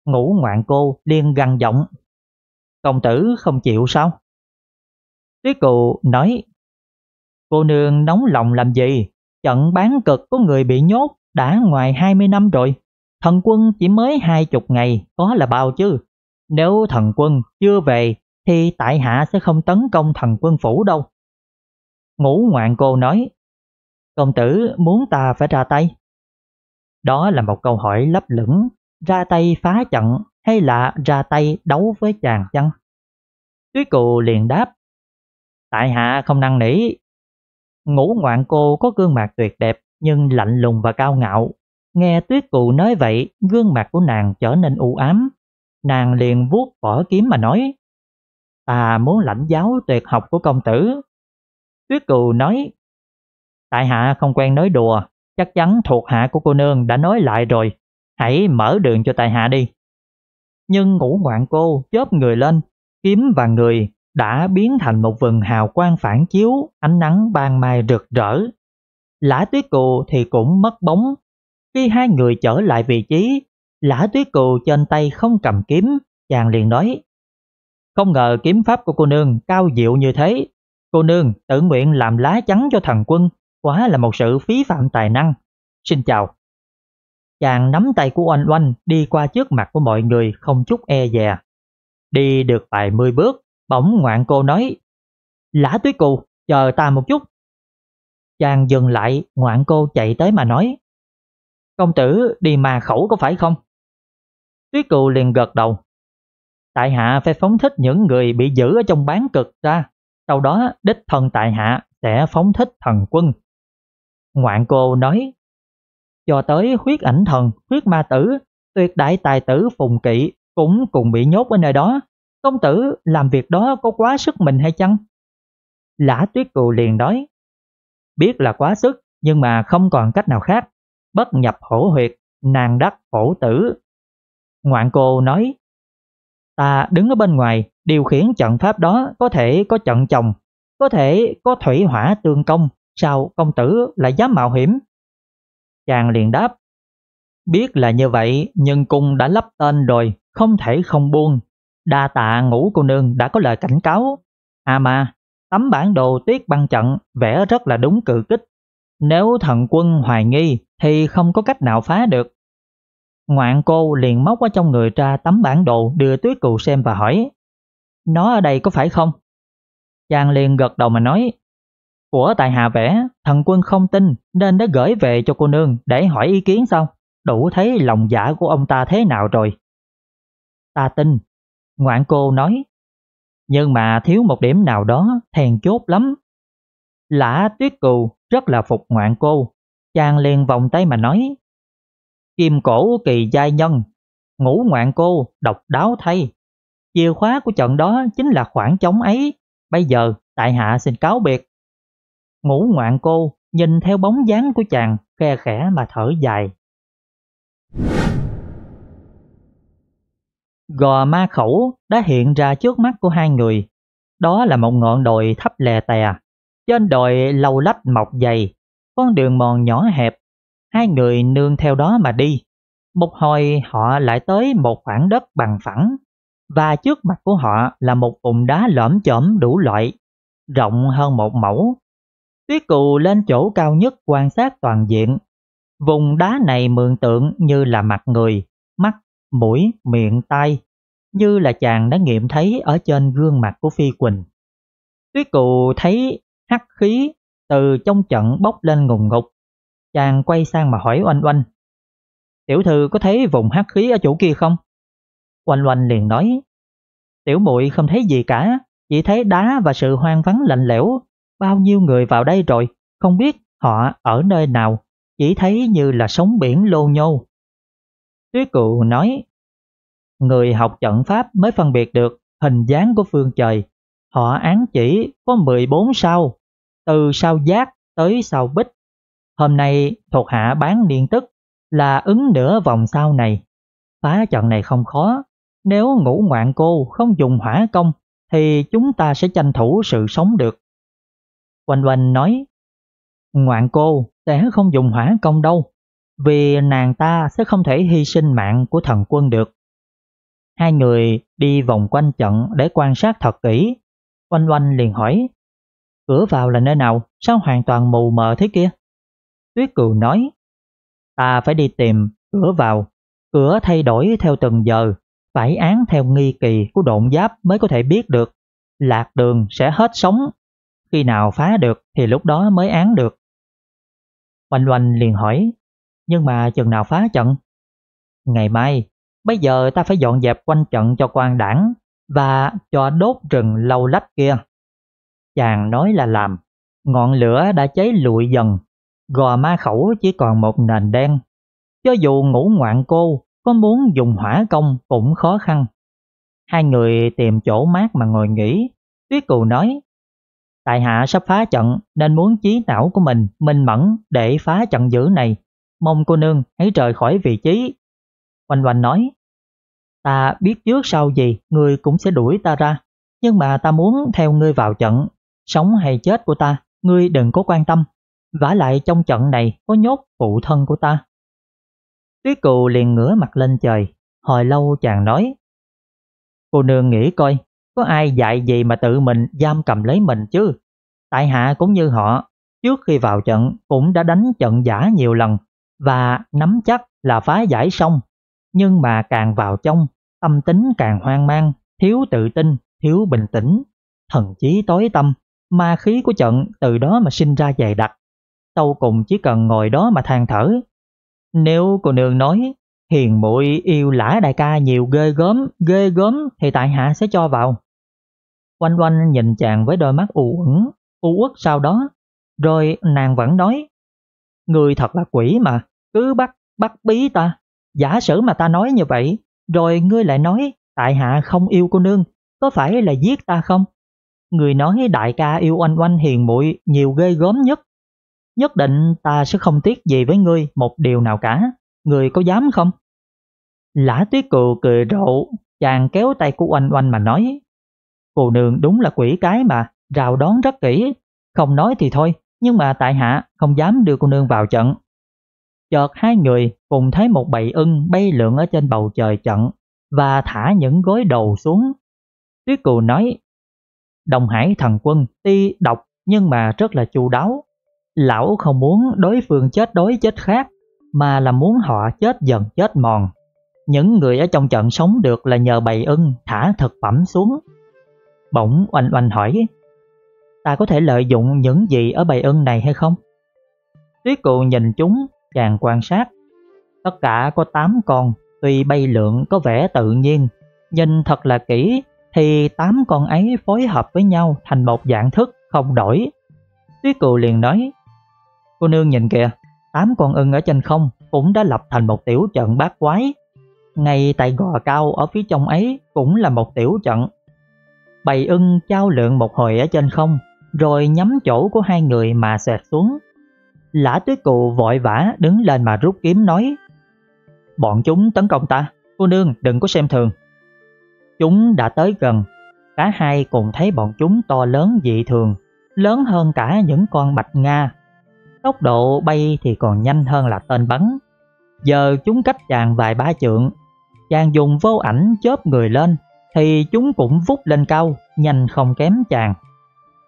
Ngũ ngoạn cô liên gằn giọng. Công tử không chịu sao? Tuyết cụ nói, cô nương nóng lòng làm gì? Trận bán cực của người bị nhốt đã ngoài 20 năm rồi. Thần quân chỉ mới hai chục ngày, có là bao chứ? Nếu thần quân chưa về thì tại hạ sẽ không tấn công thần quân phủ đâu. Ngũ ngoạn cô nói, công tử muốn ta phải ra tay. Đó là một câu hỏi lấp lửng, ra tay phá trận hay là ra tay đấu với chàng chăng? Tuyết cụ liền đáp, Tại hạ không năn nỉ. Ngũ ngoạn cô có gương mặt tuyệt đẹp nhưng lạnh lùng và cao ngạo. Nghe tuyết cụ nói vậy, gương mặt của nàng trở nên u ám. Nàng liền vuốt vỏ kiếm mà nói, ta muốn lãnh giáo tuyệt học của công tử. Tuyết cừu nói, tại hạ không quen nói đùa, chắc chắn thuộc hạ của cô nương đã nói lại rồi, hãy mở đường cho tại hạ đi. Nhưng ngũ ngoạn cô chớp người lên, kiếm và người đã biến thành một vần hào quang phản chiếu, ánh nắng ban mai rực rỡ. Lã tuyết cù thì cũng mất bóng. Khi hai người trở lại vị trí, lã tuyết cù trên tay không cầm kiếm, chàng liền nói Không ngờ kiếm pháp của cô nương cao diệu như thế. Cô nương tự nguyện làm lá chắn cho thần quân, quá là một sự phí phạm tài năng. Xin chào. Chàng nắm tay của oanh oanh đi qua trước mặt của mọi người không chút e dè. Đi được vài mươi bước, Bỗng ngoạn cô nói, Lã tuyết cù, chờ ta một chút. Chàng dừng lại, ngoạn cô chạy tới mà nói, Công tử đi mà khẩu có phải không? Tuyết cù liền gật đầu. Tại hạ phải phóng thích những người bị giữ ở trong bán cực ra, sau đó đích thân tại hạ sẽ phóng thích thần quân. Ngoạn cô nói, cho tới huyết ảnh thần, huyết ma tử, tuyệt đại tài tử phùng kỵ cũng cùng bị nhốt ở nơi đó công tử làm việc đó có quá sức mình hay chăng? Lã tuyết cừu liền nói, biết là quá sức nhưng mà không còn cách nào khác, bất nhập hổ huyệt, nàng đắc hổ tử. Ngoạn cô nói, ta đứng ở bên ngoài, điều khiển trận pháp đó có thể có trận chồng, có thể có thủy hỏa tương công, sao công tử lại dám mạo hiểm? Chàng liền đáp, biết là như vậy nhưng cung đã lắp tên rồi, không thể không buông. Đa tạ ngũ cô nương đã có lời cảnh cáo. À mà, tấm bản đồ tuyết băng trận vẽ rất là đúng cự kích. Nếu thần quân hoài nghi thì không có cách nào phá được. Ngoạn cô liền móc ở trong người ra tấm bản đồ đưa tuyết cù xem và hỏi. Nó ở đây có phải không? Chàng liền gật đầu mà nói. Của tài hạ vẽ, thần quân không tin nên đã gửi về cho cô nương để hỏi ý kiến sao? Đủ thấy lòng giả dạ của ông ta thế nào rồi? Ta tin Ngoạn cô nói, nhưng mà thiếu một điểm nào đó thèn chốt lắm. Lã tuyết cừu rất là phục ngoạn cô, chàng liền vòng tay mà nói, kim cổ kỳ giai nhân, ngũ ngoạn cô độc đáo thay. Chìa khóa của trận đó chính là khoảng trống ấy, bây giờ tại hạ xin cáo biệt. Ngũ ngoạn cô nhìn theo bóng dáng của chàng khe khẽ mà thở dài. Gò ma khẩu đã hiện ra trước mắt của hai người. Đó là một ngọn đồi thấp lè tè. Trên đồi lâu lách mọc dày, con đường mòn nhỏ hẹp. Hai người nương theo đó mà đi. Một hồi họ lại tới một khoảng đất bằng phẳng. Và trước mặt của họ là một vùng đá lõm chõm đủ loại, rộng hơn một mẫu. Tuyết cù lên chỗ cao nhất quan sát toàn diện. Vùng đá này mượn tượng như là mặt người, mắt mũi, miệng, tay, như là chàng đã nghiệm thấy ở trên gương mặt của Phi Quỳnh. Tuyết cụ thấy hắc khí từ trong trận bốc lên ngùng ngục, chàng quay sang mà hỏi oanh oanh. Tiểu thư có thấy vùng hắc khí ở chỗ kia không? Oanh oanh liền nói, tiểu muội không thấy gì cả, chỉ thấy đá và sự hoang vắng lạnh lẽo, bao nhiêu người vào đây rồi, không biết họ ở nơi nào, chỉ thấy như là sóng biển lô nhô. Tuyết Cụ nói, người học trận pháp mới phân biệt được hình dáng của phương trời. Họ án chỉ có 14 sao, từ sao giác tới sao bích. Hôm nay thuộc hạ bán điện tức là ứng nửa vòng sao này. Phá trận này không khó, nếu ngũ ngoạn cô không dùng hỏa công thì chúng ta sẽ tranh thủ sự sống được. Oanh Oanh nói, ngoạn cô sẽ không dùng hỏa công đâu, vì nàng ta sẽ không thể hy sinh mạng của thần quân được. Hai người đi vòng quanh trận để quan sát thật kỹ. Oanh oanh liền hỏi, cửa vào là nơi nào, sao hoàn toàn mù mờ thế kia? Tuyết cừu nói, ta phải đi tìm cửa vào, cửa thay đổi theo từng giờ, phải án theo nghi kỳ của độn giáp mới có thể biết được. Lạc đường sẽ hết sống, khi nào phá được thì lúc đó mới án được. Oanh oanh liền hỏi, nhưng mà chừng nào phá trận? Ngày mai, bây giờ ta phải dọn dẹp quanh trận cho quan đảng và cho đốt rừng lâu lách kia. Chàng nói là làm, ngọn lửa đã cháy lụi dần, gò ma khẩu chỉ còn một nền đen. Cho dù ngủ ngoạn cô, có muốn dùng hỏa công cũng khó khăn. Hai người tìm chỗ mát mà ngồi nghỉ, tuyết cù nói, Tại hạ sắp phá trận nên muốn trí não của mình minh mẫn để phá trận dữ này mong cô nương hãy rời khỏi vị trí. Hoành hoành nói, ta biết trước sau gì ngươi cũng sẽ đuổi ta ra, nhưng mà ta muốn theo ngươi vào trận, sống hay chết của ta, ngươi đừng có quan tâm, vả lại trong trận này có nhốt phụ thân của ta. Tuyết cù liền ngửa mặt lên trời, hồi lâu chàng nói, cô nương nghĩ coi, có ai dạy gì mà tự mình giam cầm lấy mình chứ, tại hạ cũng như họ, trước khi vào trận cũng đã đánh trận giả nhiều lần, và nắm chắc là phá giải xong, nhưng mà càng vào trong, tâm tính càng hoang mang, thiếu tự tin, thiếu bình tĩnh, thần chí tối tâm, ma khí của trận từ đó mà sinh ra dày đặc. Tâu cùng chỉ cần ngồi đó mà than thở. Nếu cô nương nói, hiền muội yêu lã đại ca nhiều ghê gớm, ghê gớm thì tại hạ sẽ cho vào. quanh quanh nhìn chàng với đôi mắt u uẩn, u uất sau đó, rồi nàng vẫn nói, Người thật là quỷ mà, cứ bắt, bắt bí ta. Giả sử mà ta nói như vậy, rồi ngươi lại nói tại hạ không yêu cô nương, có phải là giết ta không? Người nói đại ca yêu oanh oanh hiền muội nhiều ghê gớm nhất. Nhất định ta sẽ không tiếc gì với ngươi một điều nào cả, người có dám không? Lã tuyết cừu cười rộ, chàng kéo tay của oanh oanh mà nói. Cô nương đúng là quỷ cái mà, rào đón rất kỹ, không nói thì thôi, nhưng mà tại hạ không dám đưa cô nương vào trận. Chợt hai người cùng thấy một bầy ưng bay lượn ở trên bầu trời trận và thả những gối đầu xuống. Tuyết Cừu nói, Đồng Hải thần quân tuy độc nhưng mà rất là chu đáo. Lão không muốn đối phương chết đối chết khác mà là muốn họ chết dần chết mòn. Những người ở trong trận sống được là nhờ bầy ưng thả thực phẩm xuống. Bỗng oanh oanh hỏi, ta có thể lợi dụng những gì ở bầy ưng này hay không? Tuyết cụ nhìn chúng, chàng quan sát. Tất cả có 8 con, tuy bay lượn có vẻ tự nhiên, nhìn thật là kỹ thì 8 con ấy phối hợp với nhau thành một dạng thức không đổi. Tuyết cụ liền nói, cô nương nhìn kìa, 8 con ưng ở trên không cũng đã lập thành một tiểu trận bát quái. Ngay tại gò cao ở phía trong ấy cũng là một tiểu trận. Bầy ưng trao lượng một hồi ở trên không rồi nhắm chỗ của hai người mà xẹt xuống. Lã tuyết cụ vội vã đứng lên mà rút kiếm nói Bọn chúng tấn công ta, cô nương đừng có xem thường. Chúng đã tới gần, cả hai cùng thấy bọn chúng to lớn dị thường, lớn hơn cả những con bạch Nga. Tốc độ bay thì còn nhanh hơn là tên bắn. Giờ chúng cách chàng vài ba trượng, chàng dùng vô ảnh chớp người lên, thì chúng cũng vút lên cao, nhanh không kém chàng.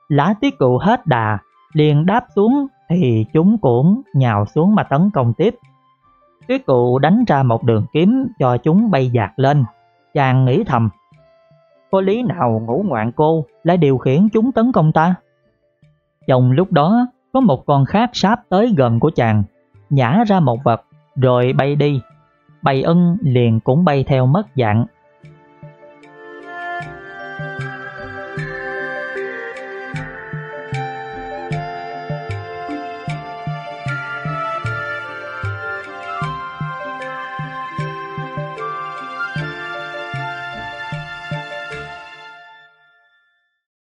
Lá tiết cụ hết đà, liền đáp xuống thì chúng cũng nhào xuống mà tấn công tiếp. Tuyết cụ đánh ra một đường kiếm cho chúng bay dạt lên, chàng nghĩ thầm. Có lý nào ngủ ngoạn cô lại điều khiển chúng tấn công ta? Trong lúc đó, có một con khác sáp tới gần của chàng, nhả ra một vật rồi bay đi. Bầy ân liền cũng bay theo mất dạng.